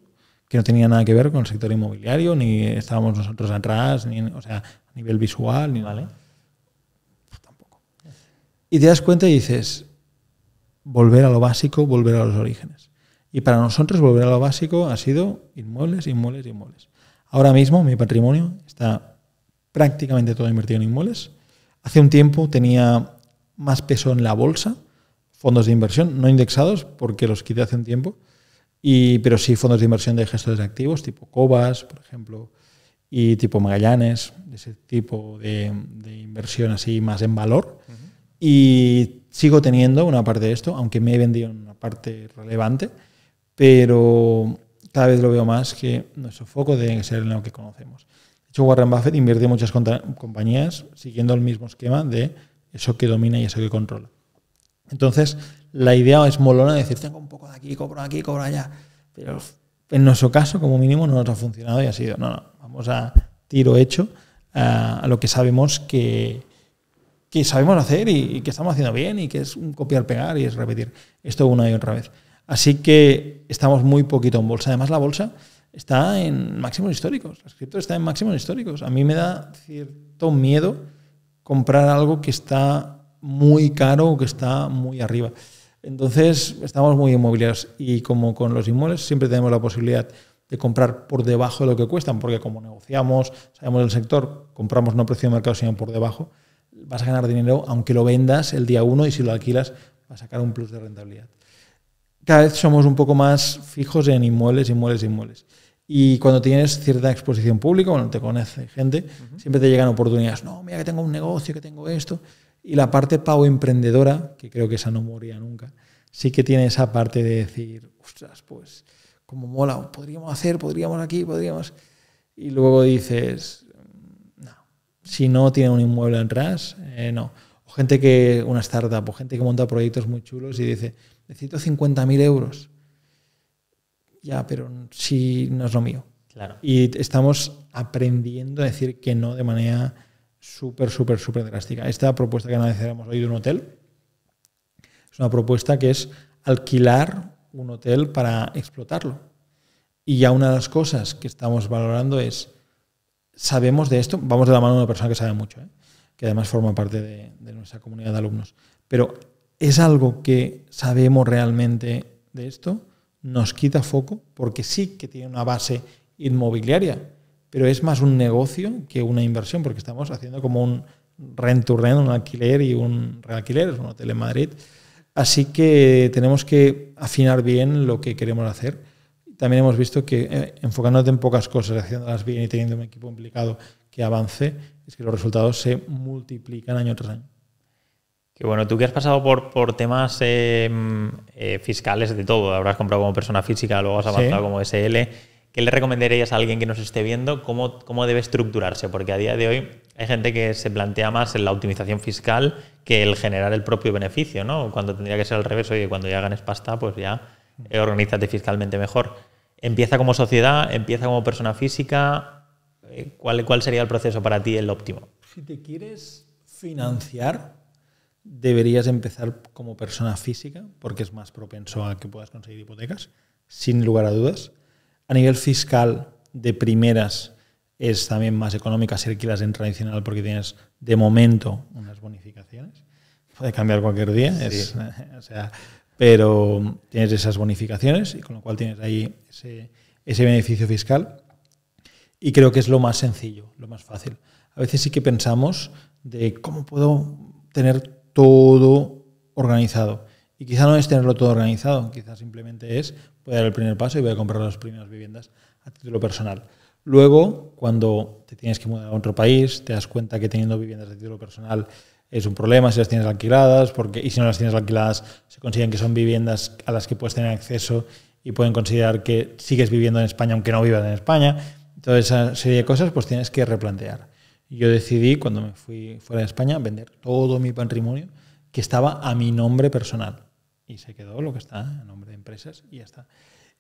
que no tenía nada que ver con el sector inmobiliario, ni estábamos nosotros atrás, ni, o sea, a nivel visual, ni vale. Pues tampoco. Y te das cuenta y dices, volver a lo básico, volver a los orígenes. Y para nosotros volver a lo básico ha sido inmuebles, inmuebles, inmuebles. Ahora mismo mi patrimonio está prácticamente todo invertido en inmuebles. Hace un tiempo tenía más peso en la bolsa, fondos de inversión, no indexados, porque los quité hace un tiempo, y, pero sí fondos de inversión de gestores de activos, tipo Cobas, por ejemplo, y tipo Magallanes, ese tipo de, inversión así más en valor. Y sigo teniendo una parte de esto, aunque me he vendido una parte relevante, pero cada vez lo veo más que nuestro foco debe ser en lo que conocemos. De hecho, Warren Buffett invierte muchas compañías siguiendo el mismo esquema de eso que domina y eso que controla. Entonces, la idea es molona de decir, tengo un poco de aquí, cobro aquí, cobro allá. Pero en nuestro caso, como mínimo, no nos ha funcionado y ha sido, no, no, vamos a tiro hecho a, lo que sabemos que, sabemos hacer y, que estamos haciendo bien y que es un copiar, pegar y es repetir esto una y otra vez. Así que estamos muy poquito en bolsa. Además, la bolsa está en máximos históricos. Las criptos están en máximos históricos. A mí me da cierto miedo comprar algo que está muy caro o que está muy arriba. Entonces, estamos muy inmobiliarios y como con los inmuebles, siempre tenemos la posibilidad de comprar por debajo de lo que cuestan, porque como negociamos, sabemos el sector, compramos no a precio de mercado, sino por debajo, vas a ganar dinero aunque lo vendas el día uno y si lo alquilas, vas a sacar un plus de rentabilidad cada vez somos un poco más fijos en inmuebles, inmuebles, inmuebles. Y cuando tienes cierta exposición pública, cuando te conoce gente, siempre te llegan oportunidades. No, mira que tengo un negocio, que tengo esto. Y la parte pago emprendedora, que creo que esa no moría nunca, sí que tiene esa parte de decir, ostras, pues, como mola, podríamos hacer, podríamos aquí, podríamos. Y luego dices, mm, no, si no tiene un inmueble atrás, eh, no. O gente que, una startup, o gente que monta proyectos muy chulos y dice, necesito 50.000 euros. Ya, pero sí, no es lo mío. Claro. Y estamos aprendiendo a decir que no de manera súper, súper, súper drástica. Esta propuesta que analizaremos hoy de un hotel es una propuesta que es alquilar un hotel para explotarlo. Y ya una de las cosas que estamos valorando es, sabemos de esto, vamos de la mano de una persona que sabe mucho, ¿eh? que además forma parte de, de nuestra comunidad de alumnos, pero es algo que sabemos realmente de esto, nos quita foco, porque sí que tiene una base inmobiliaria, pero es más un negocio que una inversión, porque estamos haciendo como un rent to rent, un alquiler y un realquiler, es un hotel en Madrid. Así que tenemos que afinar bien lo que queremos hacer. También hemos visto que enfocándonos eh, enfocándote en pocas cosas, haciéndolas bien y teniendo un equipo implicado que avance, es que los resultados se multiplican año tras año. Que bueno, tú que has pasado por, por temas eh, mm, eh, fiscales de todo, habrás comprado como persona física, luego has avanzado como SL. ¿Qué le recomendarías a alguien que nos esté viendo? ¿Cómo, debe estructurarse? Porque a día de hoy hay gente que se plantea más en la optimización fiscal que el generar el propio beneficio, ¿no? Cuando tendría que ser al revés, oye, cuando ya ganes pasta, pues ya eh, organizate fiscalmente mejor. ¿Empieza como sociedad? ¿Empieza como persona física? ¿Cuál, cuál sería el proceso para ti el óptimo? Si te quieres financiar, deberías empezar como persona física, porque es más propenso a que puedas conseguir hipotecas, sin lugar a dudas. A nivel fiscal, de primeras, es también más económica si alquilas en tradicional porque tienes de momento unas bonificaciones. Puede cambiar cualquier día, es, o sea, pero tienes esas bonificaciones y con lo cual tienes ahí ese, ese beneficio fiscal. Y creo que es lo más sencillo, lo más fácil. A veces sí que pensamos de cómo puedo tener todo organizado. Y quizá no es tenerlo todo organizado, quizá simplemente es voy a dar el primer paso y voy a comprar las primeras viviendas a título personal. Luego, cuando te tienes que mudar a otro país, te das cuenta que teniendo viviendas a título personal es un problema si las tienes alquiladas, porque, y si no las tienes alquiladas, se consiguen que son viviendas a las que puedes tener acceso y pueden considerar que sigues viviendo en España aunque no vivas en España. Toda esa serie de cosas pues tienes que replantear yo decidí, cuando me fui fuera de España, vender todo mi patrimonio que estaba a mi nombre personal. Y se quedó lo que está a nombre de empresas y ya está.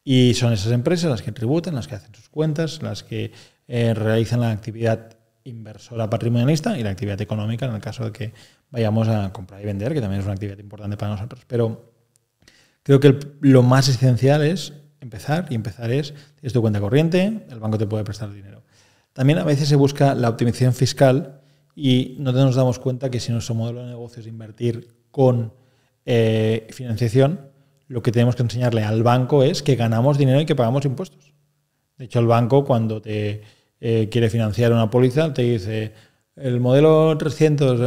Y son esas empresas las que tributan, las que hacen sus cuentas, las que eh, realizan la actividad inversora patrimonialista y la actividad económica en el caso de que vayamos a comprar y vender, que también es una actividad importante para nosotros. Pero creo que lo más esencial es empezar y empezar es, tienes tu cuenta corriente, el banco te puede prestar dinero. También a veces se busca la optimización fiscal y no nos damos cuenta que si nuestro modelo de negocio es invertir con eh, financiación, lo que tenemos que enseñarle al banco es que ganamos dinero y que pagamos impuestos. De hecho, el banco cuando te eh, quiere financiar una póliza te dice el modelo 300,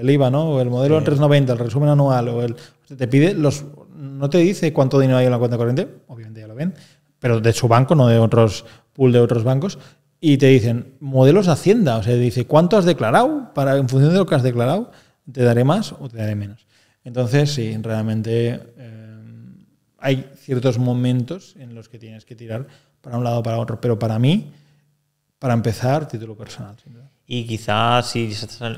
el, IVA, ¿no? O el modelo 390, el resumen anual, o el, te pide los, no te dice cuánto dinero hay en la cuenta corriente, obviamente ya lo ven, pero de su banco, no de otros pool de otros bancos, y te dicen modelos Hacienda. O sea, te dice cuánto has declarado, para en función de lo que has declarado, te daré más o te daré menos. Entonces, sí, realmente eh, hay ciertos momentos en los que tienes que tirar para un lado o para otro. Pero para mí, para empezar, título personal. Y quizás si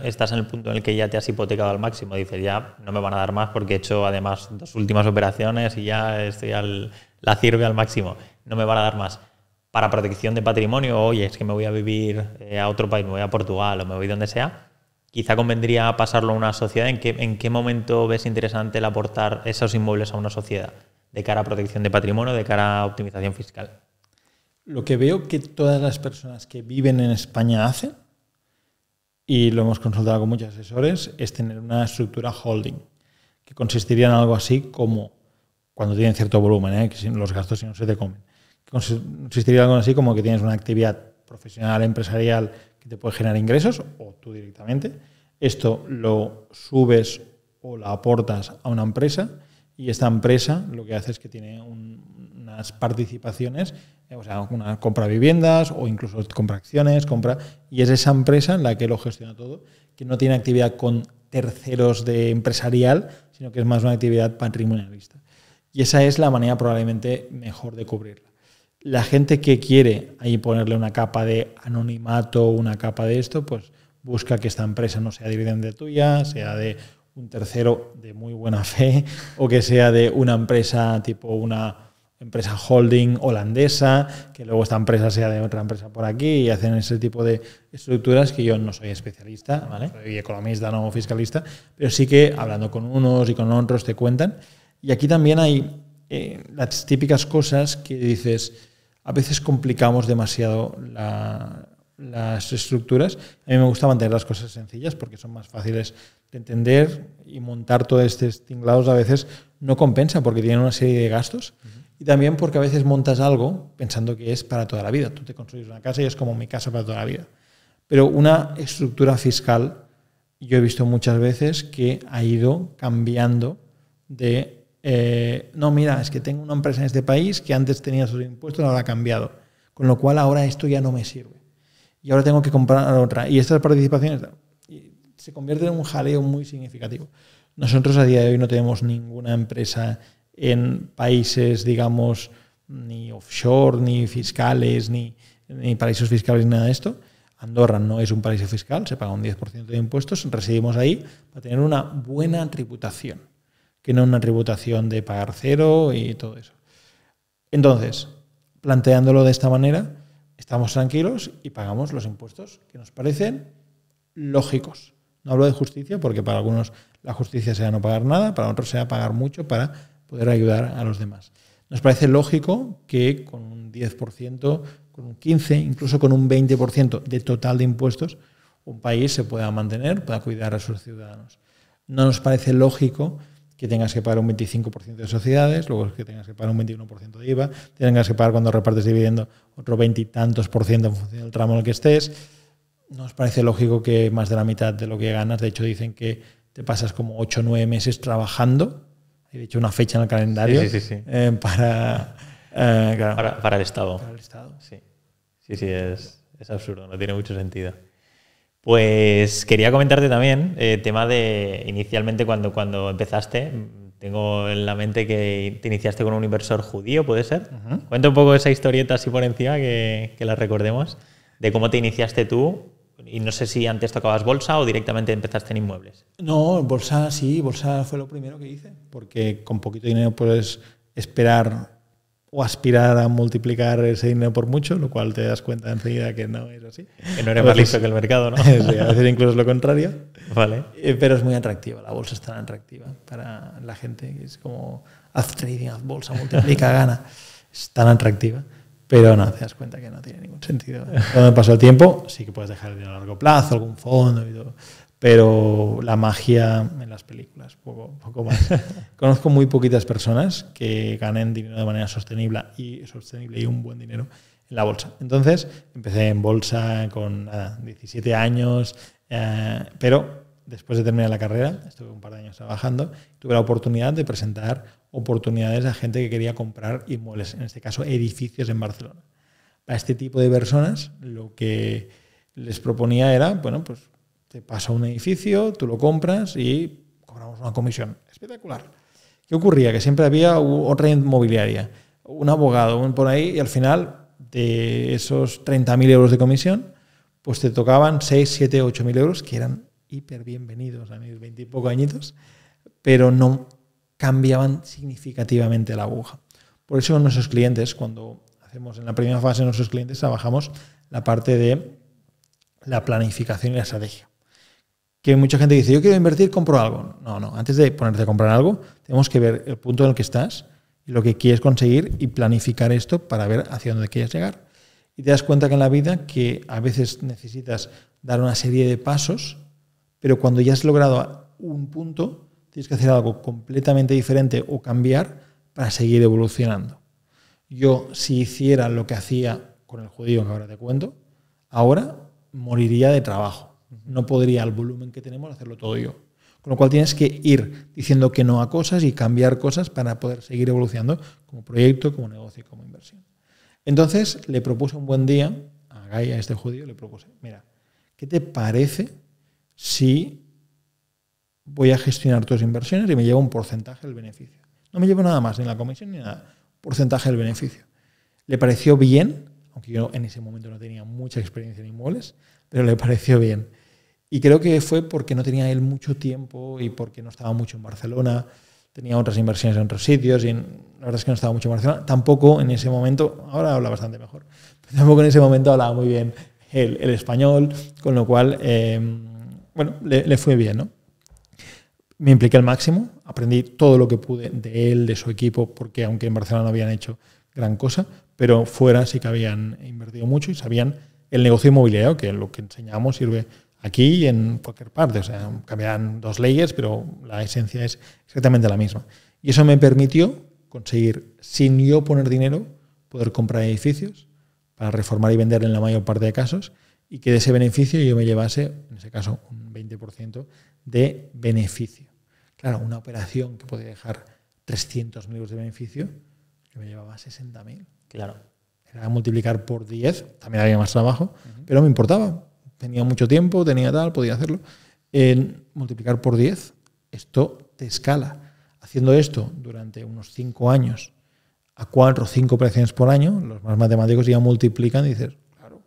estás en el punto en el que ya te has hipotecado al máximo, dices, ya no me van a dar más porque he hecho además dos últimas operaciones y ya estoy al, la sirve al máximo, no me van a dar más para protección de patrimonio, oye, es que me voy a vivir eh, a otro país, me voy a Portugal o me voy donde sea, quizá convendría pasarlo a una sociedad. ¿En qué, en qué momento ves interesante el aportar esos inmuebles a una sociedad de cara a protección de patrimonio, de cara a optimización fiscal? Lo que veo que todas las personas que viven en España hacen, y lo hemos consultado con muchos asesores, es tener una estructura holding, que consistiría en algo así como, cuando tienen cierto volumen, ¿eh? que los gastos si no se te comen, consistiría algo así como que tienes una actividad profesional, empresarial que te puede generar ingresos o tú directamente. Esto lo subes o la aportas a una empresa y esta empresa lo que hace es que tiene unas participaciones, eh, o sea, una compra viviendas o incluso compra acciones, compra y es esa empresa en la que lo gestiona todo, que no tiene actividad con terceros de empresarial, sino que es más una actividad patrimonialista. Y esa es la manera probablemente mejor de cubrirla la gente que quiere ahí ponerle una capa de anonimato, una capa de esto, pues busca que esta empresa no sea dividende tuya, sea de un tercero de muy buena fe o que sea de una empresa tipo una empresa holding holandesa, que luego esta empresa sea de otra empresa por aquí y hacen ese tipo de estructuras que yo no soy especialista, ¿vale? Soy economista, no fiscalista, pero sí que hablando con unos y con otros te cuentan. Y aquí también hay eh, las típicas cosas que dices, a veces complicamos demasiado las estructuras. A mí me gusta mantener las cosas sencillas porque son más fáciles de entender y montar todos estos tinglados a veces no compensa porque tienen una serie de gastos. Y también porque a veces montas algo pensando que es para toda la vida. Tú te construyes una casa y es como mi casa para toda la vida. Pero una estructura fiscal, yo he visto muchas veces que ha ido cambiando de eh, no, mira, es que tengo una empresa en este país que antes tenía sus impuestos, ahora ha cambiado. Con lo cual ahora esto ya no me sirve. Y ahora tengo que comprar otra. Y estas participaciones se convierten en un jaleo muy significativo. Nosotros a día de hoy no tenemos ninguna empresa en países, digamos, ni offshore, ni fiscales, ni, ni paraísos fiscales, ni nada de esto. Andorra no es un paraíso fiscal, se paga un 10% de impuestos, residimos ahí para tener una buena tributación que no una tributación de pagar cero y todo eso. Entonces, planteándolo de esta manera, estamos tranquilos y pagamos los impuestos que nos parecen lógicos. No hablo de justicia porque para algunos la justicia sea no pagar nada, para otros sea pagar mucho para poder ayudar a los demás. Nos parece lógico que con un 10%, con un 15%, incluso con un 20% de total de impuestos, un país se pueda mantener, pueda cuidar a sus ciudadanos. No nos parece lógico que tengas que pagar un 25% de sociedades, luego que tengas que pagar un 21% de IVA, tengas que pagar cuando repartes dividiendo otro veintitantos por ciento en función del tramo en el que estés. Nos parece lógico que más de la mitad de lo que ganas, de hecho dicen que te pasas como 8 o 9 meses trabajando, hay de hecho una fecha en el calendario, eh, eh, para, el Estado. Para el Estado. Sí, sí, sí es absurdo, no tiene mucho sentido. Pues quería comentarte también el eh, tema de inicialmente cuando, cuando empezaste. Tengo en la mente que te iniciaste con un inversor judío, ¿puede ser? Cuenta un poco esa historieta así por encima que, que la recordemos, de cómo te iniciaste tú y no sé si antes tocabas bolsa o directamente empezaste en inmuebles. No, bolsa sí, bolsa fue lo primero que hice, porque con poquito dinero puedes esperar o aspirar a multiplicar ese dinero por mucho, lo cual te das cuenta enseguida que no es así. Que no eres más listo que el mercado, ¿no? a veces incluso es lo contrario. Vale. Eh, pero es muy atractiva, la bolsa es tan atractiva para la gente. que Es como, haz trading, haz bolsa, multiplica, gana. Es tan atractiva. Pero no, te das cuenta que no tiene ningún sentido. Cuando pasa el tiempo, sí que puedes dejar el dinero a largo plazo, algún fondo y todo pero la magia en las películas, poco, más. Conozco muy poquitas personas que ganen dinero de manera sostenible y, sostenible y un buen dinero en la bolsa. Entonces empecé en bolsa con 17 años, eh, pero después de terminar la carrera, estuve un par de años trabajando, tuve la oportunidad de presentar oportunidades a gente que quería comprar inmuebles, en este caso edificios en Barcelona. Para este tipo de personas lo que les proponía era, bueno, pues te pasa un edificio, tú lo compras y cobramos una comisión. Espectacular. ¿Qué ocurría? Que siempre había otra inmobiliaria, un abogado, por ahí, y al final de esos 30.000 euros de comisión, pues te tocaban 6, 7, 8.000 euros, que eran hiper bienvenidos a mis 20 y poco añitos, pero no cambiaban significativamente la aguja. Por eso nuestros clientes, cuando hacemos en la primera fase nuestros clientes, trabajamos la parte de la planificación y la estrategia que mucha gente dice, yo quiero invertir, compro algo. No, no, antes de ponerte a comprar algo, tenemos que ver el punto en el que estás y lo que quieres conseguir y planificar esto para ver hacia dónde quieres llegar. Y te das cuenta que en la vida que a veces necesitas dar una serie de pasos, pero cuando ya has logrado un punto, tienes que hacer algo completamente diferente o cambiar para seguir evolucionando. Yo, si hiciera lo que hacía con el judío que ahora te cuento, ahora moriría de trabajo no podría al volumen que tenemos hacerlo todo yo. Con lo cual tienes que ir diciendo que no a cosas y cambiar cosas para poder seguir evolucionando como proyecto, como negocio, como inversión. Entonces le propuse un buen día a Gaia, a este judío, le propuse, mira, ¿qué te parece si voy a gestionar tus inversiones y me llevo un porcentaje del beneficio? No me llevo nada más, ni la comisión ni nada, porcentaje del beneficio. Le pareció bien, aunque yo en ese momento no tenía mucha experiencia en inmuebles, pero le pareció bien. Y creo que fue porque no tenía él mucho tiempo y porque no estaba mucho en Barcelona, tenía otras inversiones en otros sitios y la verdad es que no estaba mucho en Barcelona. Tampoco en ese momento, ahora habla bastante mejor, tampoco en ese momento hablaba muy bien el, el español, con lo cual, em, bueno, le, le, fue bien, ¿no? Me impliqué al máximo, aprendí todo lo que pude de él, de su equipo, porque aunque en Barcelona no habían hecho gran cosa, pero fuera sí que habían invertido mucho y sabían el negocio inmobiliario, que lo que enseñamos sirve aquí y en cualquier parte. O sea, cambiarán dos leyes, pero la esencia es exactamente la misma. Y eso me permitió conseguir, sin yo poner dinero, poder comprar edificios para reformar y vender en la mayor parte de casos y que de ese beneficio yo me llevase, en ese caso, un 20% de beneficio. Claro, una operación que podía dejar 300.000 euros de beneficio, yo me llevaba 60.000. Claro. Era multiplicar por 10, también había más trabajo, pero me importaba, tenía mucho tiempo, tenía tal, podía hacerlo, en multiplicar por 10, esto te escala. Haciendo esto durante unos 5 años a 4 o 5 operaciones por año, los más matemáticos ya multiplican y dices, claro,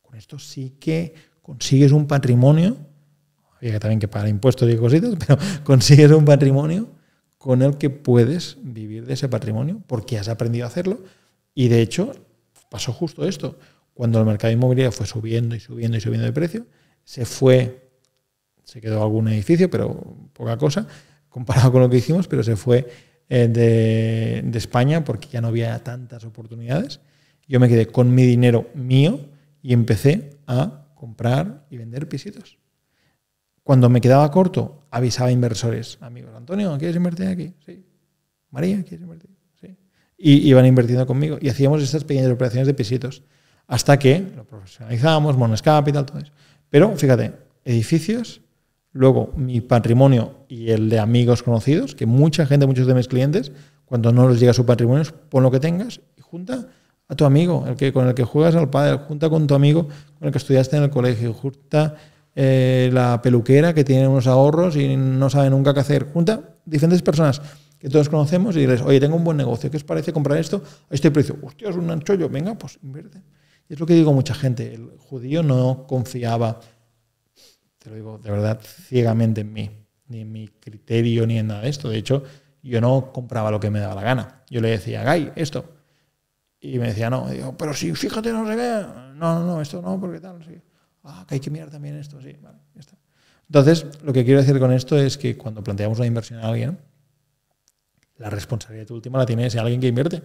con esto sí que consigues un patrimonio, había también que pagar impuestos y cositas, pero consigues un patrimonio con el que puedes vivir de ese patrimonio porque has aprendido a hacerlo y de hecho pasó justo esto cuando el mercado inmobiliario fue subiendo y subiendo y subiendo de precio, se fue, se quedó algún edificio, pero poca cosa, comparado con lo que hicimos, pero se fue eh, de, España porque ya no había tantas oportunidades. Yo me quedé con mi dinero mío y empecé a comprar y vender pisitos. Cuando me quedaba corto, avisaba a inversores, amigos, Antonio, ¿quieres invertir aquí? Sí. María, ¿quieres invertir? Sí. Y iban invirtiendo conmigo. Y hacíamos estas pequeñas operaciones de pisitos hasta que lo profesionalizamos, Mones Capital, todo eso. Pero fíjate, edificios, luego mi patrimonio y el de amigos conocidos, que mucha gente, muchos de mis clientes, cuando no les llega su patrimonio, pon lo que tengas y junta a tu amigo, el que, con el que juegas al padre, junta con tu amigo con el que estudiaste en el colegio, junta eh, la peluquera que tiene unos ahorros y no sabe nunca qué hacer, junta diferentes personas que todos conocemos y les, oye, tengo un buen negocio, ¿qué os parece comprar esto a este precio? Hostia, es un anchollo, venga, pues invierte es lo que digo mucha gente, el judío no confiaba, te lo digo de verdad, ciegamente en mí, ni en mi criterio, ni en nada de esto. De hecho, yo no compraba lo que me daba la gana. Yo le decía, Gay, esto. Y me decía, no, pero si fíjate, no se ve. No, no, no, esto no, porque tal, sí. Ah, que hay que mirar también esto, sí, vale, ya está. Entonces, lo que quiero decir con esto es que cuando planteamos una inversión a alguien, la responsabilidad última la tiene ese alguien que invierte.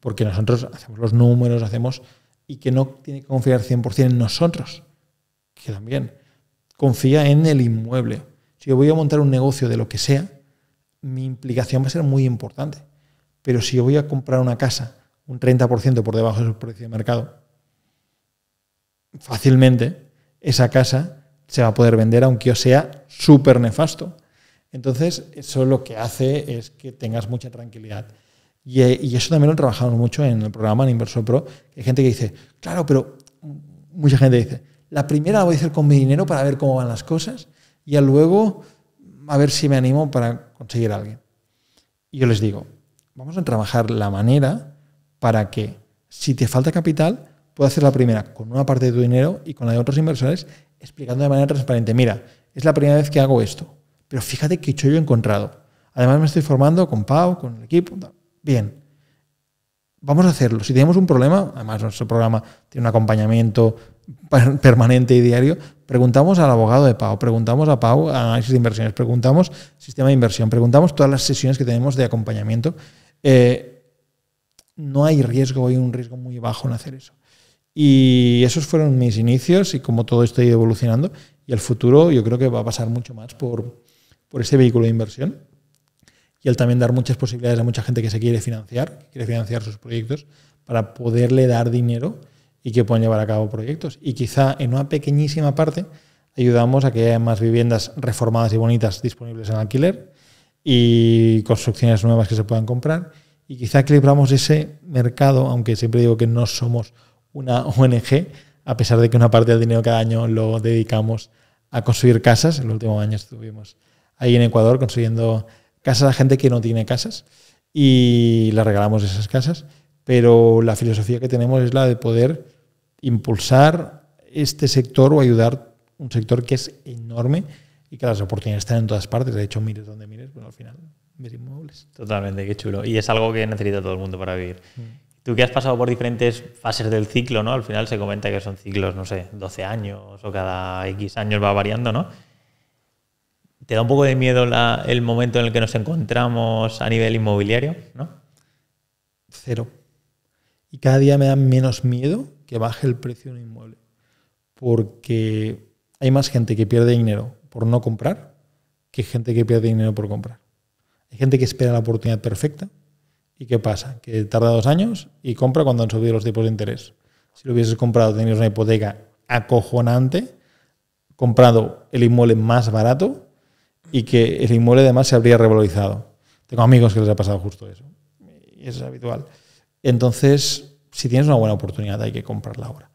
Porque nosotros hacemos los números, hacemos y que no tiene que confiar 100% en nosotros, que también confía en el inmueble. Si yo voy a montar un negocio de lo que sea, mi implicación va a ser muy importante. Pero si yo voy a comprar una casa un 30% por debajo de su precio de mercado, fácilmente esa casa se va a poder vender aunque yo sea súper nefasto. Entonces, eso lo que hace es que tengas mucha tranquilidad. Eh, y, eso también lo trabajamos mucho en el programa, en Inversor Pro. Hay gente que dice, claro, pero mucha gente dice, la primera la voy a hacer con mi dinero para ver cómo van las cosas y luego a ver si me animo para conseguir a alguien. Y yo les digo, vamos a trabajar la manera para que si te falta capital, puedas hacer la primera con una parte de tu dinero y con la de otros inversores, explicando de manera transparente, mira, es la primera vez que hago esto, pero fíjate qué yo he encontrado. Además me estoy formando con Pau, con el equipo. Bien, vamos a hacerlo. Si tenemos un problema, además nuestro programa tiene un acompañamiento permanente y diario, preguntamos al abogado de Pau, preguntamos a Pau a análisis de inversiones, preguntamos sistema de inversión, preguntamos todas las sesiones que tenemos de acompañamiento. Eh, no hay riesgo, hay un riesgo muy bajo en hacer eso. Y esos fueron mis inicios y como todo esto ido evolucionando y el futuro yo creo que va a pasar mucho más por, por ese vehículo de inversión y el también dar muchas posibilidades a mucha gente que se quiere financiar, que quiere financiar sus proyectos, para poderle dar dinero y que puedan llevar a cabo proyectos. Y quizá en una pequeñísima parte ayudamos a que haya más viviendas reformadas y bonitas disponibles en alquiler y construcciones nuevas que se puedan comprar. Y quizá equilibramos ese mercado, aunque siempre digo que no somos una ONG, a pesar de que una parte del dinero cada año lo dedicamos a construir casas. El último año estuvimos ahí en Ecuador construyendo casas a gente que no tiene casas y le regalamos esas casas. Pero la filosofía que tenemos es la de poder impulsar este sector o ayudar un sector que es enorme y que las oportunidades están en todas partes. De hecho, mires donde mires, al final ver inmuebles. Totalmente, qué chulo. Y es algo que necesita todo el mundo para vivir. Mm. Tú que has pasado por diferentes fases del ciclo, ¿no? Al final se comenta que son ciclos, no sé, 12 años o cada X años va variando, ¿no? ¿Te da un poco de miedo el momento en el que nos encontramos a nivel inmobiliario? ¿no? Cero. Y cada día me da menos miedo que baje el precio de un inmueble. Porque hay más gente que pierde dinero por no comprar que gente que pierde dinero por comprar. Hay gente que espera la oportunidad perfecta ¿Y qué pasa? Que tarda dos años y compra cuando han subido los tipos de interés. Si lo hubieses comprado, tenías una hipoteca acojonante, comprado el inmueble más barato y que el inmueble además se habría revalorizado. Tengo amigos que les ha pasado justo eso. Y eso es habitual. Entonces, si tienes una buena oportunidad, hay que comprarla ahora.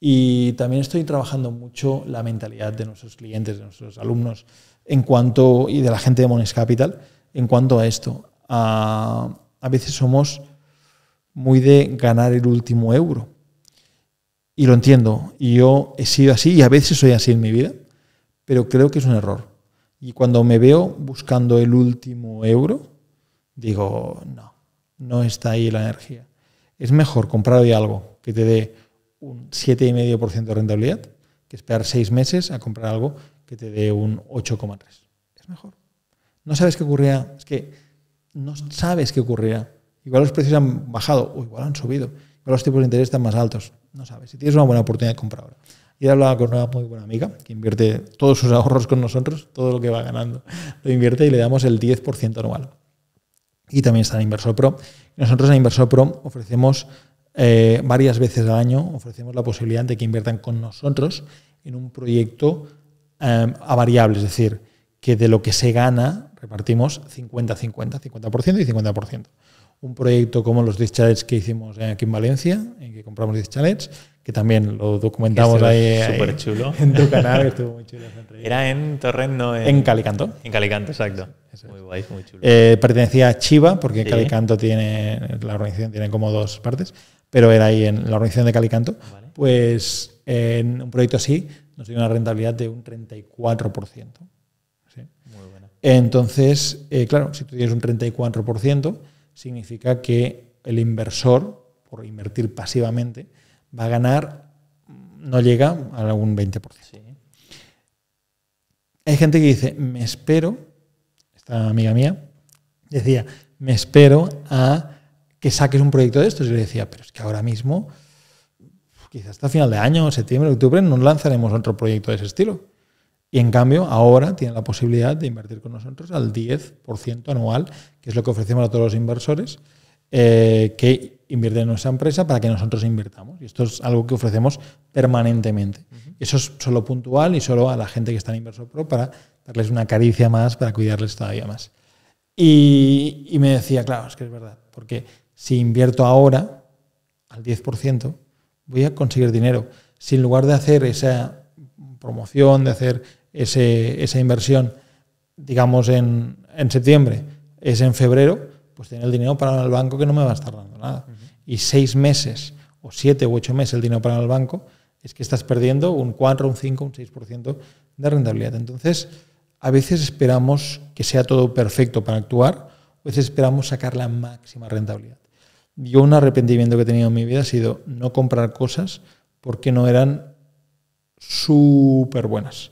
Y también estoy trabajando mucho la mentalidad de nuestros clientes, de nuestros alumnos, en cuanto, y de la gente de Mones Capital, en cuanto a esto. A, a veces somos muy de ganar el último euro. Y lo entiendo. Y yo he sido así y a veces soy así en mi vida, pero creo que es un error y cuando me veo buscando el último euro, digo, no, no está ahí la energía. Es mejor comprar hoy algo que te dé un 7,5% de rentabilidad que esperar seis meses a comprar algo que te dé un 8,3. Es mejor. No sabes qué ocurrirá. Es que no sabes qué ocurrirá. Igual los precios han bajado o igual han subido. Igual los tipos de interés están más altos. No sabes. Si tienes una buena oportunidad de comprar ahora. Y hablaba con una muy buena amiga que invierte todos sus ahorros con nosotros, todo lo que va ganando lo invierte y le damos el 10% anual. Y también está en Inversor Pro. Nosotros en Inversor Pro ofrecemos eh, varias veces al año, ofrecemos la posibilidad de que inviertan con nosotros en un proyecto eh, a variable, es decir, que de lo que se gana repartimos 50-50, 50% y 50%. Un proyecto como los 10 chalets que hicimos aquí en Valencia, en que compramos 10 chalets, que también lo documentamos ahí. En tu canal, Era en Torrent, en... Calicanto. En Calicanto, exacto. muy guay, muy chulo. Eh, pertenecía a Chiva, porque Calicanto tiene, la organización tiene como dos partes, pero era ahí en la organización de Calicanto. Pues en un proyecto así nos dio una rentabilidad de un 34%. Entonces, eh, claro, si tú tienes un 34%, significa que el inversor, por invertir pasivamente, va a ganar, no llega a algún 20%. Hay gente que dice, me espero, esta amiga mía decía, me espero a que saques un proyecto de estos. Y yo le decía, pero es que ahora mismo, quizás hasta final de año, septiembre, octubre, no lanzaremos otro proyecto de ese estilo. Y en cambio, ahora tiene la posibilidad de invertir con nosotros al 10% anual, que es lo que ofrecemos a todos los inversores eh, que invierte en nuestra empresa para que nosotros invirtamos. Y esto es algo que ofrecemos permanentemente. Eso es solo puntual y solo a la gente que está en Inversor Pro para darles una caricia más, para cuidarles todavía más. Y, me decía, claro, es que es verdad, porque si invierto ahora al 10%, voy a conseguir dinero. Si en lugar de hacer esa promoción, de hacer esa inversión, digamos, en septiembre, es en febrero, pues tener el dinero para el banco que no me va a estar dando nada. Y seis meses, o siete u ocho meses el dinero para el banco, es que estás perdiendo un 4, un 5, un 6% de rentabilidad. Entonces, a veces esperamos que sea todo perfecto para actuar, a veces esperamos sacar la máxima rentabilidad. Yo un arrepentimiento que he tenido en mi vida ha sido no comprar cosas porque no eran súper buenas.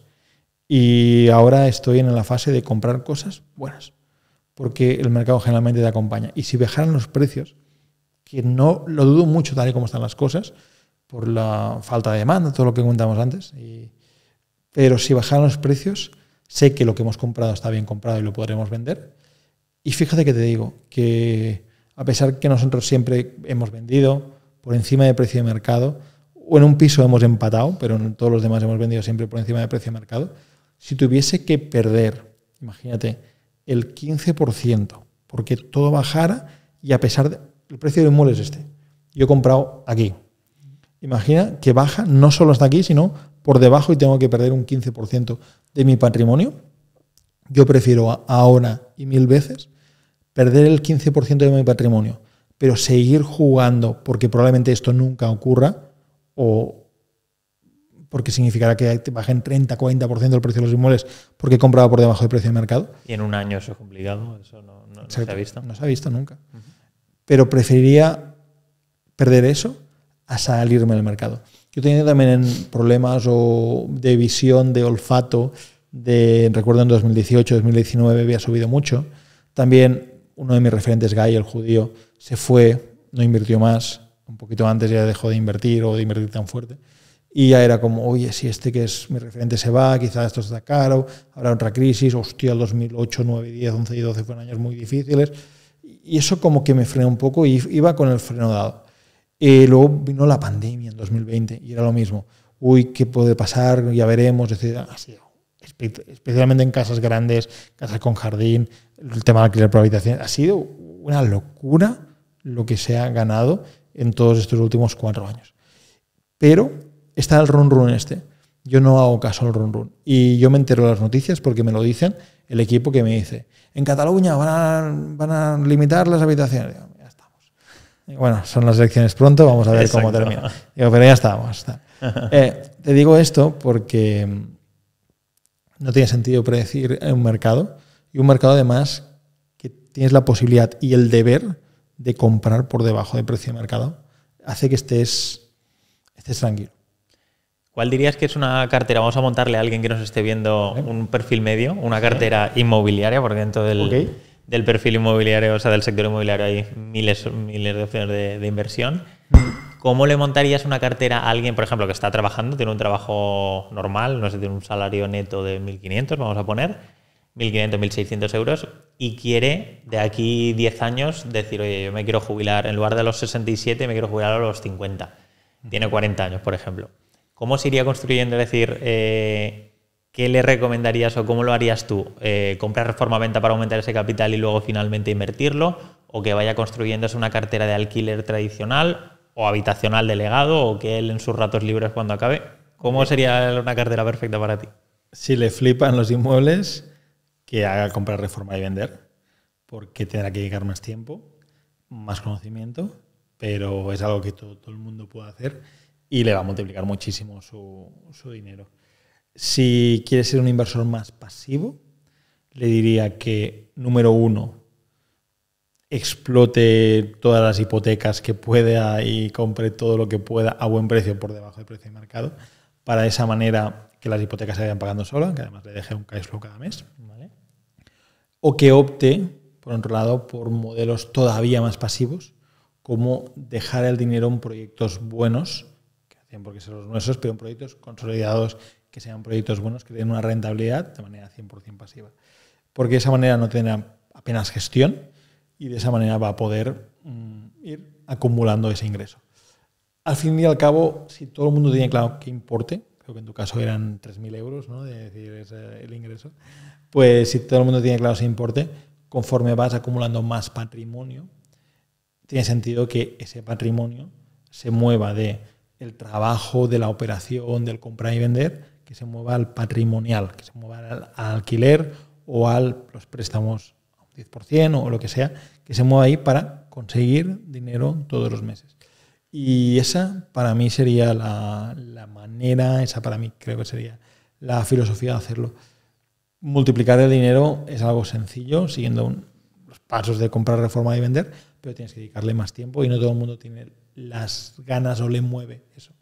Y ahora estoy en la fase de comprar cosas buenas porque el mercado generalmente te acompaña. Y si bajaran los precios, que no lo dudo mucho tal y como están las cosas, por la falta de demanda, todo lo que comentamos antes, pero si bajaran los precios, sé que lo que hemos comprado está bien comprado y lo podremos vender. Y fíjate que te digo, que a pesar que nosotros siempre hemos vendido por encima de precio de mercado, o en un piso hemos empatado, pero en todos los demás hemos vendido siempre por encima de precio de mercado, si tuviese que perder, imagínate, el 15%, porque todo bajara y a pesar del de, precio de inmueble es este. Yo he comprado aquí. Imagina que baja no solo hasta aquí, sino por debajo y tengo que perder un 15% de mi patrimonio. Yo prefiero ahora y mil veces perder el 15% de mi patrimonio, pero seguir jugando porque probablemente esto nunca ocurra o, porque significará que bajen 30, 40% el precio de los inmuebles porque he comprado por debajo del precio de mercado. Y en un año eso es complicado, eso no, no, se ha visto. No se ha visto nunca. Pero preferiría perder eso a salirme del mercado. Yo tenía tenido también problemas o de visión, de olfato, de recuerdo en 2018, 2019 había subido mucho. También uno de mis referentes, Guy, el judío, se fue, no invirtió más, un poquito antes ya dejó de invertir o de invertir tan fuerte. Y ya era como, oye, si este que es mi referente se va, quizás esto está caro, habrá otra crisis, hostia, el 2008, 9, 10, 11 y 12 fueron años muy difíciles. Y eso como que me frenó un poco y iba con el freno dado. luego vino la pandemia en 2020 y era lo mismo. Uy, ¿qué puede pasar? Ya veremos, especialmente en casas grandes, casas con jardín, el tema de alquiler por habitación. Ha sido una locura lo que se ha ganado en todos estos últimos cuatro años. Pero está el run run este. Yo no hago caso al run run. Y yo me entero las noticias porque me lo dicen el equipo que me dice, en Cataluña van a, van a limitar las habitaciones. ya estamos. bueno, son las elecciones pronto, vamos a ver cómo termina. Digo, pero ya estamos. Eh, te digo esto porque mm, no tiene sentido predecir un mercado y un mercado además que tienes la posibilidad y el deber de comprar por debajo del precio de mercado hace que estés, estés tranquilo. ¿Cuál dirías que es una cartera? Vamos a montarle a alguien que nos esté viendo un perfil medio, una cartera inmobiliaria, porque dentro del, perfil inmobiliario, o sea, del sector inmobiliario hay miles, miles de opciones de, inversión. ¿Cómo le montarías una cartera a alguien, por ejemplo, que está trabajando, tiene un trabajo normal, no sé, tiene un salario neto de 1.500, vamos a poner, 1.500, 1.600 euros, y quiere de aquí 10 años decir, oye, yo me quiero jubilar, en lugar de los 67, me quiero jubilar a los 50. Tiene 40 años, por ejemplo. ¿Cómo se iría construyendo? Es decir, eh, ¿qué le recomendarías o cómo lo harías tú? Eh, ¿Comprar reforma-venta para aumentar ese capital y luego finalmente invertirlo? ¿O que vaya construyéndose una cartera de alquiler tradicional o habitacional delegado o que él en sus ratos libres cuando acabe? ¿Cómo sería una cartera perfecta para ti? Si le flipan los inmuebles, que haga comprar, reforma y vender, porque tendrá que llegar más tiempo, más conocimiento, pero es algo que todo, todo el mundo puede hacer y le va a multiplicar muchísimo su, dinero. Si quiere ser un inversor más pasivo, le diría que, número uno, explote todas las hipotecas que pueda y compre todo lo que pueda a buen precio por debajo del precio de mercado, para esa manera que las hipotecas se vayan pagando solo, que además le deje un cash flow cada mes, o que opte, por otro lado, por modelos todavía más pasivos, como dejar el dinero en proyectos buenos tienen porque los nuestros, pero en proyectos consolidados que sean proyectos buenos, que tengan una rentabilidad de manera 100% pasiva. Porque de esa manera no tendrá apenas gestión y de esa manera va a poder mm, ir acumulando ese ingreso. Al fin y al cabo, si todo el mundo tiene claro que importe, creo que en tu caso eran 3.000 euros, ¿no? de decir, es el ingreso, pues si todo el mundo tiene claro ese importe, conforme vas acumulando más patrimonio, tiene sentido que ese patrimonio se mueva de el trabajo de la operación, del comprar y vender, que se mueva al patrimonial, que se mueva al, alquiler o a los préstamos a 10% o lo que sea, que se mueva ahí para conseguir dinero todos los meses. Y esa para mí sería la, manera, esa para mí creo que sería la filosofía de hacerlo. Multiplicar el dinero es algo sencillo, siguiendo los pasos de comprar, reforma y vender, pero tienes que dedicarle más tiempo y no todo el mundo tiene las ganas o le mueve eso.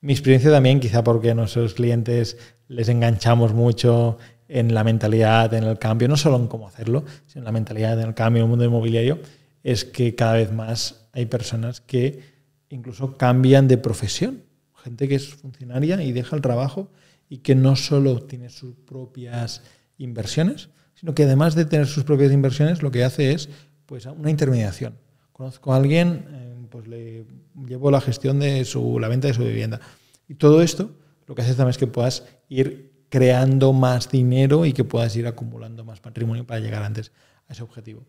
Mi experiencia también, quizá porque a nuestros clientes les enganchamos mucho en la mentalidad, en el cambio, no solo en cómo hacerlo, sino en la mentalidad, en el cambio, en el mundo inmobiliario, es que cada vez más hay personas que incluso cambian de profesión. Gente que es funcionaria y deja el trabajo y que no solo tiene sus propias inversiones, sino que además de tener sus propias inversiones, lo que hace es pues una intermediación. Conozco a alguien, eh, pues le llevo la gestión de su, la venta de su vivienda. Y todo esto lo que hace también es que puedas ir creando más dinero y que puedas ir acumulando más patrimonio para llegar antes a ese objetivo.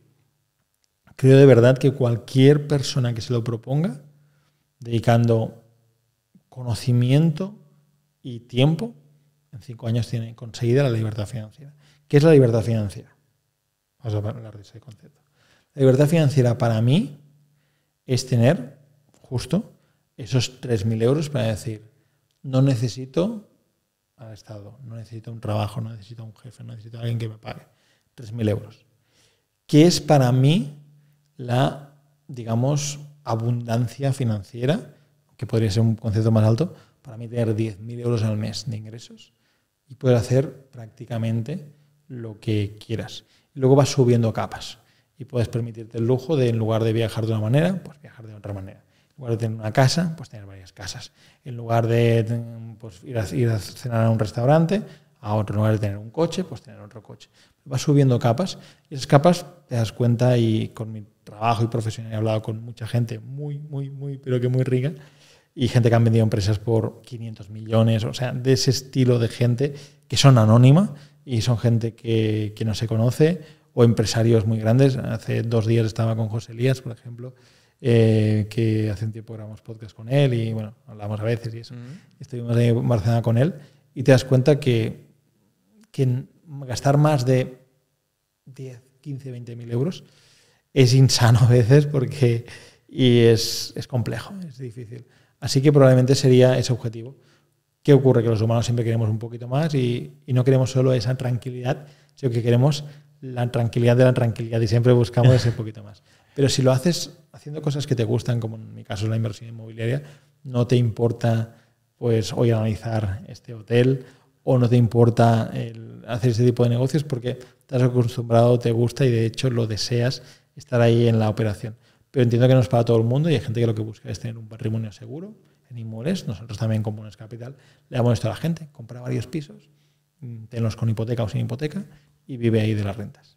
Creo de verdad que cualquier persona que se lo proponga, dedicando conocimiento y tiempo, en cinco años tiene conseguida la libertad financiera. ¿Qué es la libertad financiera? Vamos a hablar de ese concepto. La libertad financiera para mí es tener justo esos 3.000 euros para decir, no necesito al Estado, no necesito un trabajo, no necesito un jefe, no necesito a alguien que me pague. 3.000 euros. Que es para mí la, digamos, abundancia financiera, que podría ser un concepto más alto, para mí tener 10.000 euros al mes de ingresos y poder hacer prácticamente lo que quieras. luego vas subiendo capas y puedes permitirte el lujo de, en lugar de viajar de una manera, pues viajar de otra manera. En lugar de tener una casa, pues tener varias casas. En lugar de mm, pues ir, a, a cenar a un restaurante, a otro. lugar de tener un coche, pues tener otro coche. Vas subiendo capas y esas capas te das cuenta y con mi trabajo y profesional he hablado con mucha gente muy, muy, muy, pero que muy rica y gente que han vendido empresas por 500 millones, o sea, de ese estilo de gente que son anónima y son gente que, que no se conoce o empresarios muy grandes. Hace dos días estaba con José Elías, por ejemplo, eh, que hace un tiempo grabamos podcast con él y bueno, hablamos a veces y eso. Estuvimos ahí en Barcelona con él y te das cuenta que, gastar más de 10, 15, 20 mil euros es insano a veces porque y es, complejo, es difícil. Así que probablemente sería ese objetivo. ¿Qué ocurre? Que los humanos siempre queremos un poquito más y, y no queremos solo esa tranquilidad, sino que queremos la tranquilidad de la tranquilidad y siempre buscamos ese poquito más. Pero si lo haces haciendo cosas que te gustan, como en mi caso la inversión inmobiliaria, no te importa pues hoy analizar este hotel o no te importa el hacer ese tipo de negocios porque estás acostumbrado, te gusta y de hecho lo deseas estar ahí en la operación. Pero entiendo que no es para todo el mundo y hay gente que lo que busca es tener un patrimonio seguro en inmuebles. Nosotros también como Capital le damos esto a la gente, compra varios pisos, mm, tenlos con hipoteca o sin hipoteca y vive ahí de las rentas.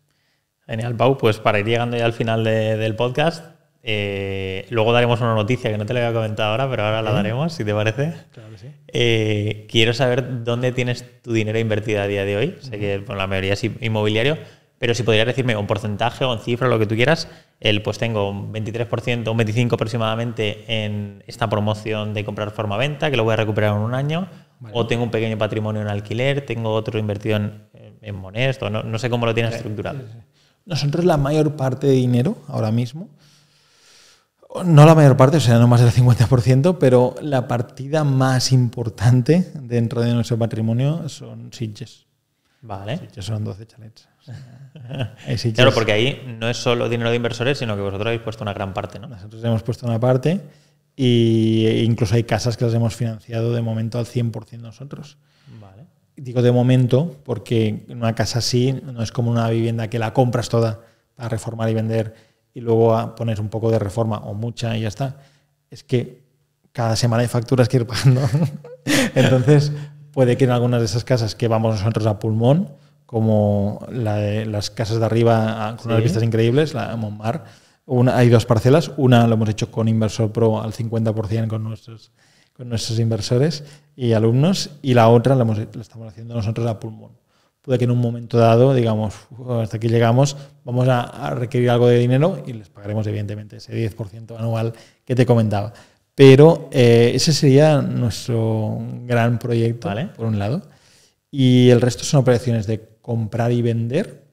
Genial, Pau. Pues para ir llegando ya al final del podcast, eh, luego daremos una noticia que no te la había comentado ahora, pero ahora la daremos, si te parece. Claro que sí. Eh, quiero saber dónde tienes tu dinero invertido a día de hoy. Sé que la mayoría es inmobiliario, pero si podrías decirme un porcentaje o en cifra, lo que tú quieras, el, pues tengo un 23%, un 25% aproximadamente en esta promoción de comprar forma-venta, que lo voy a recuperar en un año o tengo un pequeño patrimonio en alquiler, tengo otro invertido en, en Monesto, no, no, sé cómo lo tienes estructurado. Nosotros la mayor parte de dinero ahora mismo, no la mayor parte, o sea, no más del 50%, pero la partida más importante dentro de nuestro patrimonio son Sitges. Vale. son 12 chalets. claro, porque ahí no es solo dinero de inversores, sino que vosotros habéis puesto una gran parte, ¿no? Nosotros hemos puesto una parte y e incluso hay casas que las hemos financiado de momento al 100% nosotros. Vale. Digo de momento porque una casa así no es como una vivienda que la compras toda para reformar y vender y luego pones un poco de reforma o mucha y ya está. Es que cada semana hay facturas que ir pagando. Entonces, puede que en algunas de esas casas que vamos nosotros a pulmón, como la de las casas de arriba ah, con las vistas increíbles, la Montmartre, una, hay dos parcelas. Una lo hemos hecho con Inversor Pro al 50% con nuestros, con nuestros inversores y alumnos. Y la otra la, estamos haciendo nosotros a pulmón. Puede que en un momento dado, digamos, hasta aquí llegamos, vamos a, requerir algo de dinero y les pagaremos, evidentemente, ese 10% anual que te comentaba. Pero eh, ese sería nuestro gran proyecto, por un lado. Y el resto son operaciones de comprar y vender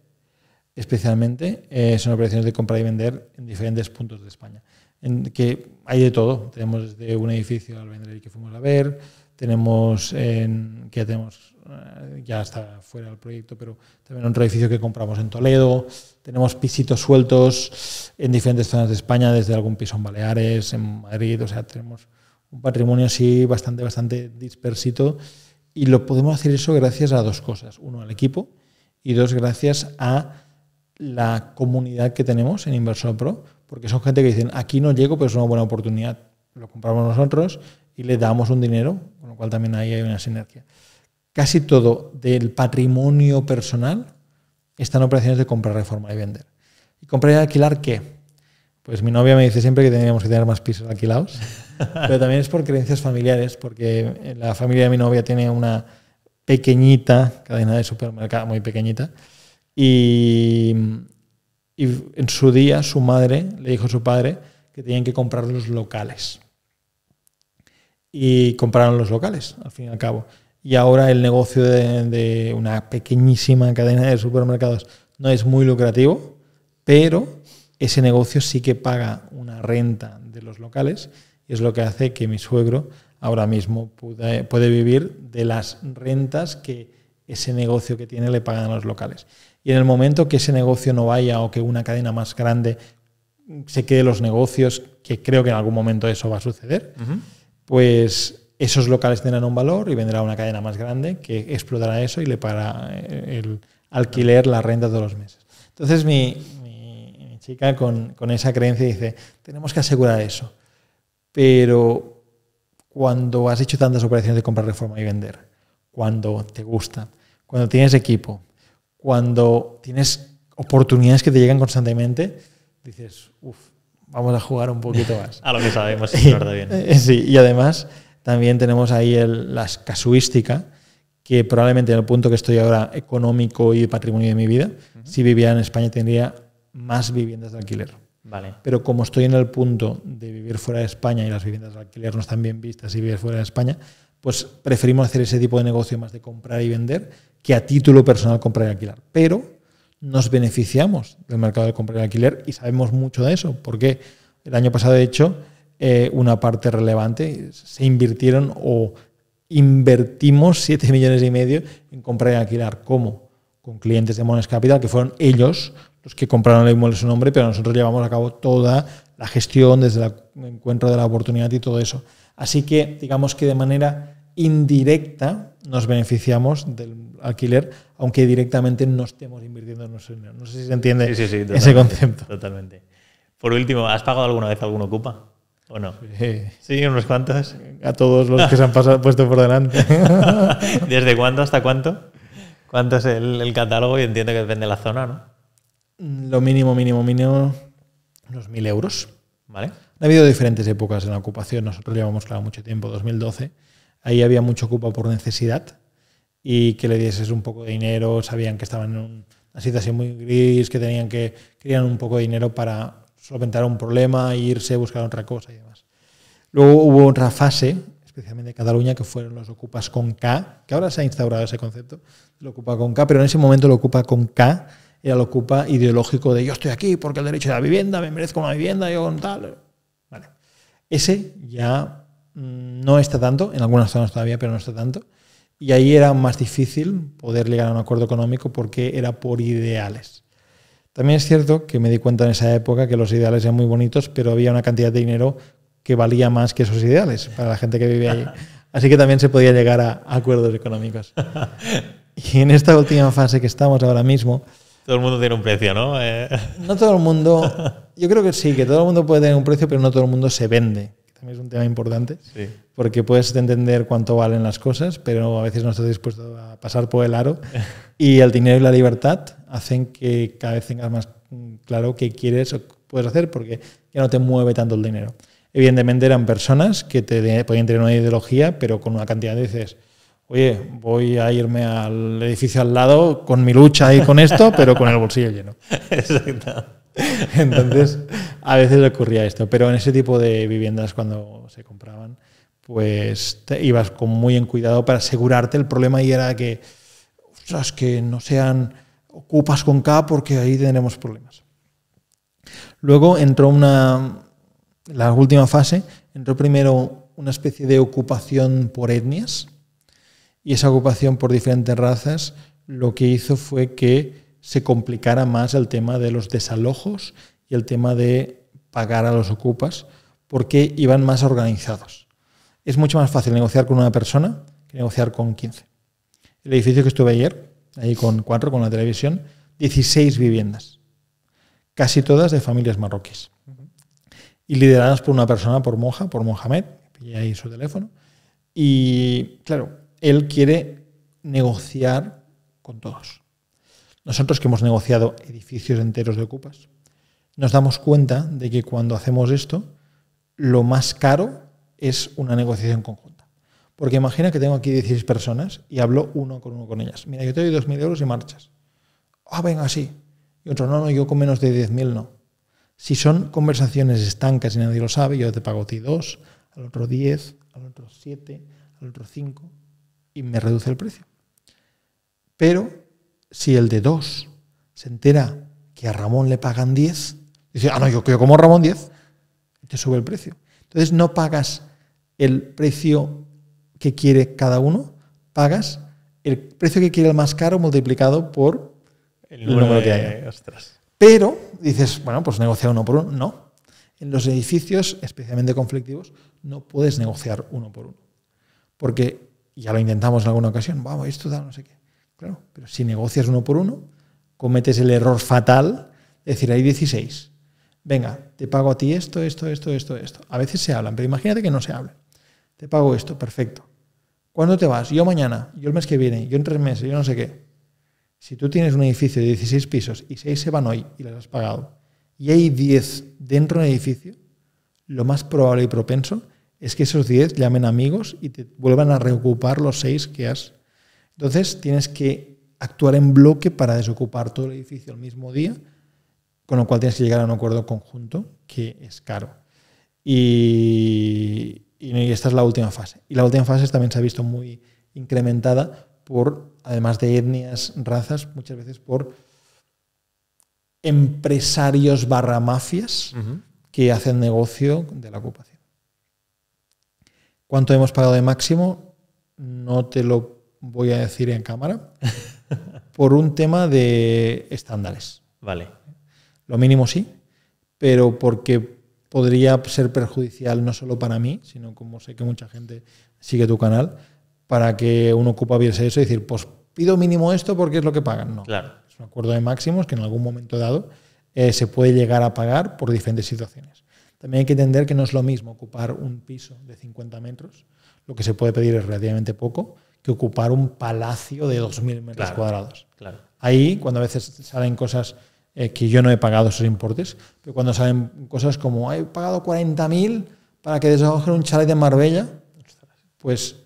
especialmente, eh, son operaciones de compra y vender en diferentes puntos de España. En que hay de todo. Tenemos desde un edificio al vender que fuimos a ver, tenemos en, que tenemos, eh, ya está fuera del proyecto, pero también otro edificio que compramos en Toledo, tenemos pisitos sueltos en diferentes zonas de España, desde algún piso en Baleares, en Madrid, o sea, tenemos un patrimonio así bastante, bastante dispersito y lo podemos hacer eso gracias a dos cosas. Uno, al equipo y dos, gracias a la comunidad que tenemos en Inversor Pro, porque son gente que dicen, aquí no llego, pero es una buena oportunidad. Lo compramos nosotros y le damos un dinero, con lo cual también ahí hay una sinergia. Casi todo del patrimonio personal están operaciones de comprar, reforma y vender. ¿Y comprar y alquilar qué? Pues mi novia me dice siempre que teníamos que tener más pisos alquilados, pero también es por creencias familiares, porque la familia de mi novia tiene una pequeñita cadena de supermercado, muy pequeñita, y, en su día su madre le dijo a su padre que tenían que comprar los locales. Y compraron los locales, al fin y al cabo. Y ahora el negocio de, una pequeñísima cadena de supermercados no es muy lucrativo, pero ese negocio sí que paga una renta de los locales y es lo que hace que mi suegro ahora mismo pueda puede vivir de las rentas que ese negocio que tiene le pagan a los locales. Y en el momento que ese negocio no vaya o que una cadena más grande se quede los negocios, que creo que en algún momento eso va a suceder, pues esos locales tendrán un valor y vendrá una cadena más grande que explotará eso y le pagará eh, el alquiler, la renta todos los meses. Entonces mi, chica con, con, esa creencia dice, tenemos que asegurar eso. Pero cuando has hecho tantas operaciones de comprar, reforma y vender, cuando te gusta, cuando tienes equipo, cuando tienes oportunidades que te llegan constantemente, dices, uff, vamos a jugar un poquito más. a lo que sabemos, bien. Eh, sí, y además también tenemos ahí el, las casuística, que probablemente en el punto que estoy ahora económico y patrimonio de mi vida, si viviera en España tendría más viviendas de alquiler. Vale. Pero como estoy en el punto de vivir fuera de España y las viviendas de alquiler no están bien vistas y vivir fuera de España, pues preferimos hacer ese tipo de negocio más de comprar y vender que a título personal comprar y alquilar. Pero nos beneficiamos del mercado de comprar y alquiler y sabemos mucho de eso, porque el año pasado, de hecho, eh, una parte relevante se invirtieron o invertimos 7 millones y medio en comprar y alquilar. ¿Cómo? Con clientes de Mones Capital, que fueron ellos los que compraron el inmueble su nombre, pero nosotros llevamos a cabo toda la gestión desde el encuentro de la oportunidad y todo eso. Así que digamos que de manera indirecta nos beneficiamos del alquiler, aunque directamente no estemos invirtiendo en No sé si se entiende ese concepto. Totalmente. Por último, ¿has pagado alguna vez algún Ocupa? ¿O no? Sí. unos cuantos. A todos los que se han pasado, puesto por delante. ¿Desde cuándo hasta cuánto? ¿Cuánto es el, catálogo? Y entiendo que depende de la zona, ¿no? Lo mínimo, mínimo, mínimo, unos mil euros. ¿Vale? Ha habido diferentes épocas en la ocupación. Nosotros llevamos, claro, mucho tiempo, 2012 ahí había mucho ocupa por necesidad y que le dieses un poco de dinero, sabían que estaban en una situación muy gris, que tenían que, querían un poco de dinero para solventar un problema, irse, buscar otra cosa y demás. Luego hubo otra fase, especialmente en Cataluña, que fueron los Ocupas con K, que ahora se ha instaurado ese concepto, lo Ocupa con K, pero en ese momento lo Ocupa con K era lo Ocupa ideológico de yo estoy aquí porque el derecho a la vivienda, me merezco una vivienda, yo con tal. Ese ya Mm, no está tanto, en algunas zonas todavía, pero no está tanto. Y ahí era más difícil poder llegar a un acuerdo económico porque era por ideales. También es cierto que me di cuenta en esa época que los ideales eran muy bonitos, pero había una cantidad de dinero que valía más que esos ideales para la gente que vivía allí. Así que también se podía llegar a acuerdos económicos. Y en esta última fase que estamos ahora mismo... Todo el mundo tiene un precio, ¿no? No todo el mundo... Yo creo que sí, que todo el mundo puede tener un precio, pero no todo el mundo se vende es un tema importante, porque puedes entender cuánto valen las cosas, pero a veces no estás dispuesto a pasar por el aro. y el dinero y la libertad hacen que cada vez tengas más mm, claro qué quieres o puedes hacer, porque ya no te mueve tanto el dinero. Evidentemente eran personas que te podían tener una ideología, pero con una cantidad de veces oye, voy a irme al edificio al lado con mi lucha y con esto, pero con el bolsillo lleno. Exacto. Entonces, a veces ocurría esto, pero en ese tipo de viviendas cuando se compraban, pues te ibas con muy en cuidado para asegurarte. El problema y era que, ostras, que no sean ocupas con K porque ahí tenemos problemas. Luego entró una, la última fase, entró primero una especie de ocupación por etnias y esa ocupación por diferentes razas lo que hizo fue que se complicara más el tema de los desalojos y el tema de pagar a los ocupas, porque iban más organizados. Es mucho más fácil negociar con una persona que negociar con 15. El edificio que estuve ayer, ahí con cuatro, con la televisión, 16 viviendas, casi todas de familias marroquíes, y lideradas por una persona, por Moja, por Mohamed, pillé ahí su teléfono, y claro, él quiere negociar con todos nosotros que hemos negociado edificios enteros de ocupas, nos damos cuenta de que cuando hacemos esto, lo más caro es una negociación conjunta. Porque imagina que tengo aquí 16 personas y hablo uno con uno con ellas. Mira, yo te doy 2.000 euros y marchas. Ah, venga, sí. Y otro, no, no, yo con menos de 10.000 no. Si son conversaciones estancas y nadie lo sabe, yo te pago a ti 2, al otro 10, al otro 7, al otro 5 y me reduce el precio. Pero si el de dos se entera que a Ramón le pagan 10, dice, ah, no, yo, yo como Ramón 10, te sube el precio. Entonces no pagas el precio que quiere cada uno, pagas el precio que quiere el más caro multiplicado por el número, que hay. Pero dices, bueno, pues negocia uno por uno. No. En los edificios, especialmente conflictivos, no puedes negociar uno por uno. Porque ya lo intentamos en alguna ocasión, vamos, esto da no sé qué. Claro, pero si negocias uno por uno, cometes el error fatal de decir, hay 16. Venga, te pago a ti esto, esto, esto, esto, esto. A veces se hablan, pero imagínate que no se hablan. Te pago esto, perfecto. ¿Cuándo te vas? Yo mañana, yo el mes que viene, yo en tres meses, yo no sé qué. Si tú tienes un edificio de 16 pisos y 6 se van hoy y las has pagado, y hay 10 dentro del edificio, lo más probable y propenso es que esos 10 llamen amigos y te vuelvan a reocupar los 6 que has entonces tienes que actuar en bloque para desocupar todo el edificio el mismo día, con lo cual tienes que llegar a un acuerdo conjunto que es caro. Y, esta es la última fase. Y la última fase también se ha visto muy incrementada por, además de etnias, razas, muchas veces por empresarios barra mafias que hacen negocio de la ocupación. ¿Cuánto hemos pagado de máximo? No te lo voy a decir en cámara, por un tema de estándares. Vale. Lo mínimo sí, pero porque podría ser perjudicial no solo para mí, sino como sé que mucha gente sigue tu canal, para que uno ocupa bien eso y decir, pues pido mínimo esto porque es lo que pagan. No. Claro. Es un acuerdo de máximos que en algún momento dado eh, se puede llegar a pagar por diferentes situaciones. También hay que entender que no es lo mismo ocupar un piso de 50 metros, lo que se puede pedir es relativamente poco, que ocupar un palacio de 2.000 metros cuadrados. Claro. Ahí, cuando a veces salen cosas eh, que yo no he pagado esos importes, pero cuando salen cosas como, he pagado 40.000 para que desalojen un chalet de Marbella, pues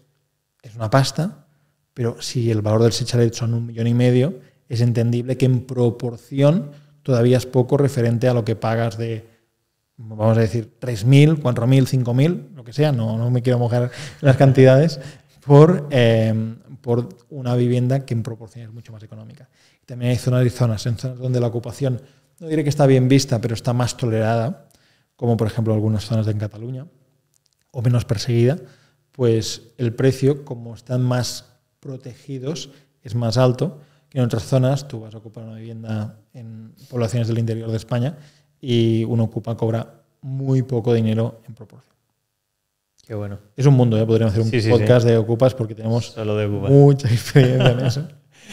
es una pasta, pero si el valor del ese chalet son un millón y medio, es entendible que en proporción todavía es poco referente a lo que pagas de, vamos a decir, 3.000, 4.000, 5.000, lo que sea, no, no me quiero mojar las cantidades, por, em, por una vivienda que en proporción es mucho más económica. También hay zonas y zonas, en zonas donde la ocupación, no diré que está bien vista, pero está más tolerada, como por ejemplo algunas zonas en Cataluña, o menos perseguida, pues el precio, como están más protegidos, es más alto que en otras zonas. Tú vas a ocupar una vivienda en poblaciones del interior de España y uno ocupa, cobra muy poco dinero en proporción. Qué bueno. Es un mundo, ya ¿eh? podríamos hacer un podcast de Ocupas porque tenemos Solo de mucha experiencia en eso.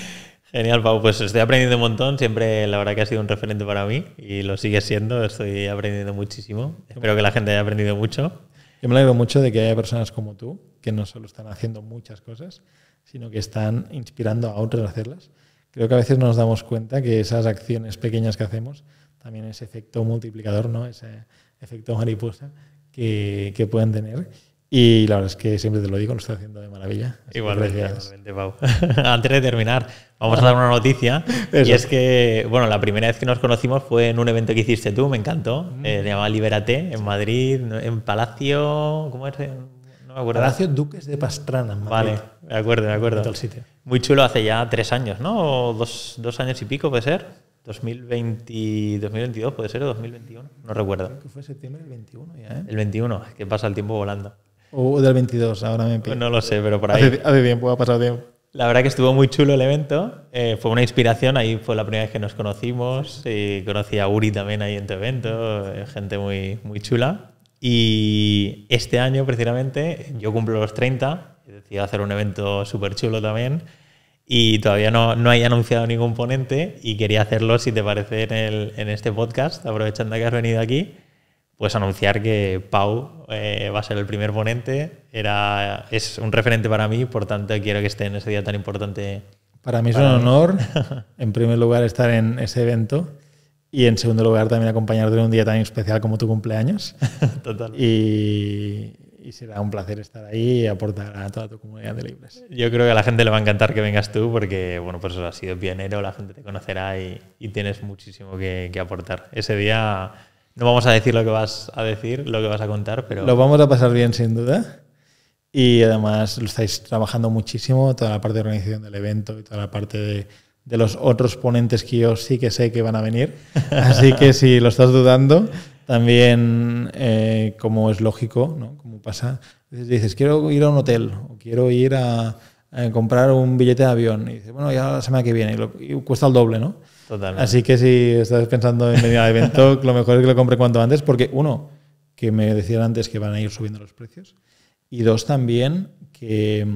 Genial, Pau. Pues estoy aprendiendo un montón. Siempre, la verdad, que ha sido un referente para mí y lo sigue siendo. Estoy aprendiendo muchísimo. Espero que la gente haya aprendido mucho. Yo me alegro mucho de que haya personas como tú que no solo están haciendo muchas cosas, sino que están inspirando a otros a hacerlas. Creo que a veces nos damos cuenta que esas acciones pequeñas que hacemos, también ese efecto multiplicador, ¿no? ese efecto mariposa, que, que puedan tener. Y la verdad es que siempre te lo digo, lo está haciendo de maravilla. Igualmente, igualmente Pau. Antes de terminar, vamos a dar una noticia. Y es que, bueno, la primera vez que nos conocimos fue en un evento que hiciste tú, me encantó. Mm. Eh, se llamaba libérate en Madrid, en Palacio. ¿Cómo es? Eh, no me acuerdo. Palacio Duques de Pastrana. Madrid. Vale, me acuerdo, me acuerdo. Muy chulo, hace ya tres años, ¿no? O dos, dos años y pico, puede ser. 2020, 2022, puede ser, o 2021, no recuerdo. que fue septiembre del 21 ¿eh? El 21, que pasa el tiempo volando. O del 22, ahora me pillo. No lo sé, pero por ahí. Hace, tiempo, ha pasado tiempo. La verdad que estuvo muy chulo el evento, eh, fue una inspiración, ahí fue la primera vez que nos conocimos, conocí a Uri también ahí en tu evento, eh, gente muy, muy chula. Y este año precisamente yo cumplo los 30, he hacer un evento súper chulo también y todavía no, no, hay anunciado ningún ponente y quería hacerlo, si te parece, en, este podcast, aprovechando que has venido aquí, pues anunciar que Pau eh, va a ser el primer ponente. Era, es un referente para mí, por tanto quiero que esté en ese día tan importante. Para mí es un honor, en primer lugar, estar en ese evento y en segundo lugar también acompañarte en un día tan especial como tu cumpleaños. Total. Y y será un placer estar ahí y aportar a toda tu comunidad de libres. Yo creo que a la gente le va a encantar que vengas tú porque, bueno, pues ha sido pionero, la gente te conocerá y, tienes muchísimo que, que aportar. Ese día no vamos a decir lo que vas a decir, lo que vas a contar, pero... Lo vamos a pasar bien, sin duda. Y además lo estáis trabajando muchísimo, toda la parte de organización del evento y toda la parte de, de los otros ponentes que yo sí que sé que van a venir. Así que si lo estás dudando, también, eh, como es lógico, ¿no? Como pasa, dices, quiero ir a un hotel o quiero ir a, comprar un billete de avión. Y dices, bueno, ya la semana que viene, y, cuesta el doble, ¿no? Totalmente. Así que si estás pensando en venir al evento, lo mejor es que lo compre cuanto antes, porque uno, que me decían antes que van a ir subiendo los precios, y dos, también que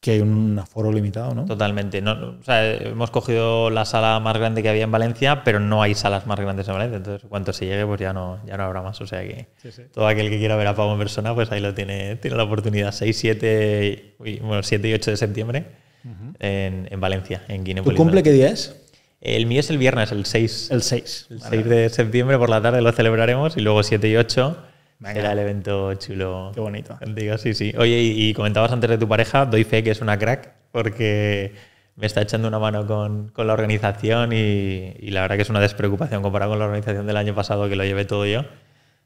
que hay un aforo limitado, ¿no? Totalmente. No, o sea, hemos cogido la sala más grande que había en Valencia, pero no hay salas más grandes en Valencia. Entonces, cuanto se llegue, pues ya no, ya no habrá más. O sea que todo aquel que quiera ver a Pau en persona, pues ahí lo tiene, tiene la oportunidad. 6, 7, bueno, 7 y 8 de septiembre en, en, Valencia, en Guinepoli. ¿Tu cumple qué día es? El mío es el viernes, el 6. El 6. El 6 de septiembre por la tarde lo celebraremos y luego 7 y 8 era el evento chulo. Qué bonito. digo sí, sí. Oye, y, comentabas antes de tu pareja, doy fe que es una crack, porque me está echando una mano con, con la organización y, y, la verdad que es una despreocupación comparado con la organización del año pasado que lo llevé todo yo.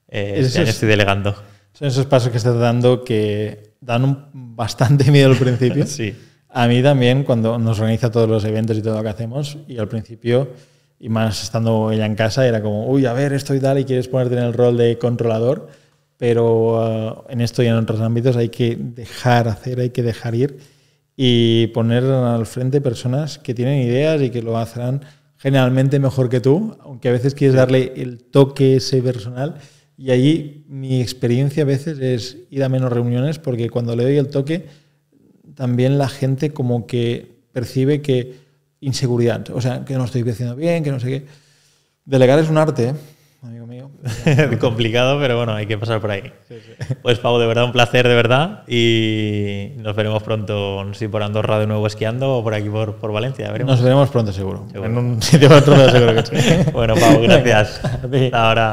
Eh, este estoy delegando. Son esos pasos que estás dando que dan bastante miedo al principio. sí. A mí también, cuando nos organiza todos los eventos y todo lo que hacemos, y al principio, y más estando ella en casa, era como, uy, a ver, estoy tal y quieres ponerte en el rol de controlador pero ah, en esto y en otros ámbitos hay que dejar hacer, hay que dejar ir y poner al frente personas que tienen ideas y que lo hacen generalmente mejor que tú, aunque a veces quieres darle el toque ese personal. Y allí mi experiencia a veces es ir a menos reuniones porque cuando le doy el toque, también la gente como que percibe que inseguridad, o sea, que no estoy creciendo bien, que no sé qué. Delegar es un arte, ¿eh? amigo mío. Complicado, pero bueno, hay que pasar por ahí. Pues Pau, de verdad, un placer, de verdad. Y nos veremos pronto, no si por Andorra de nuevo esquiando o por aquí, por, Valencia. Veremos. Nos veremos pronto, seguro. En un sitio otro, seguro que sí. bueno, Pau, gracias. ahora.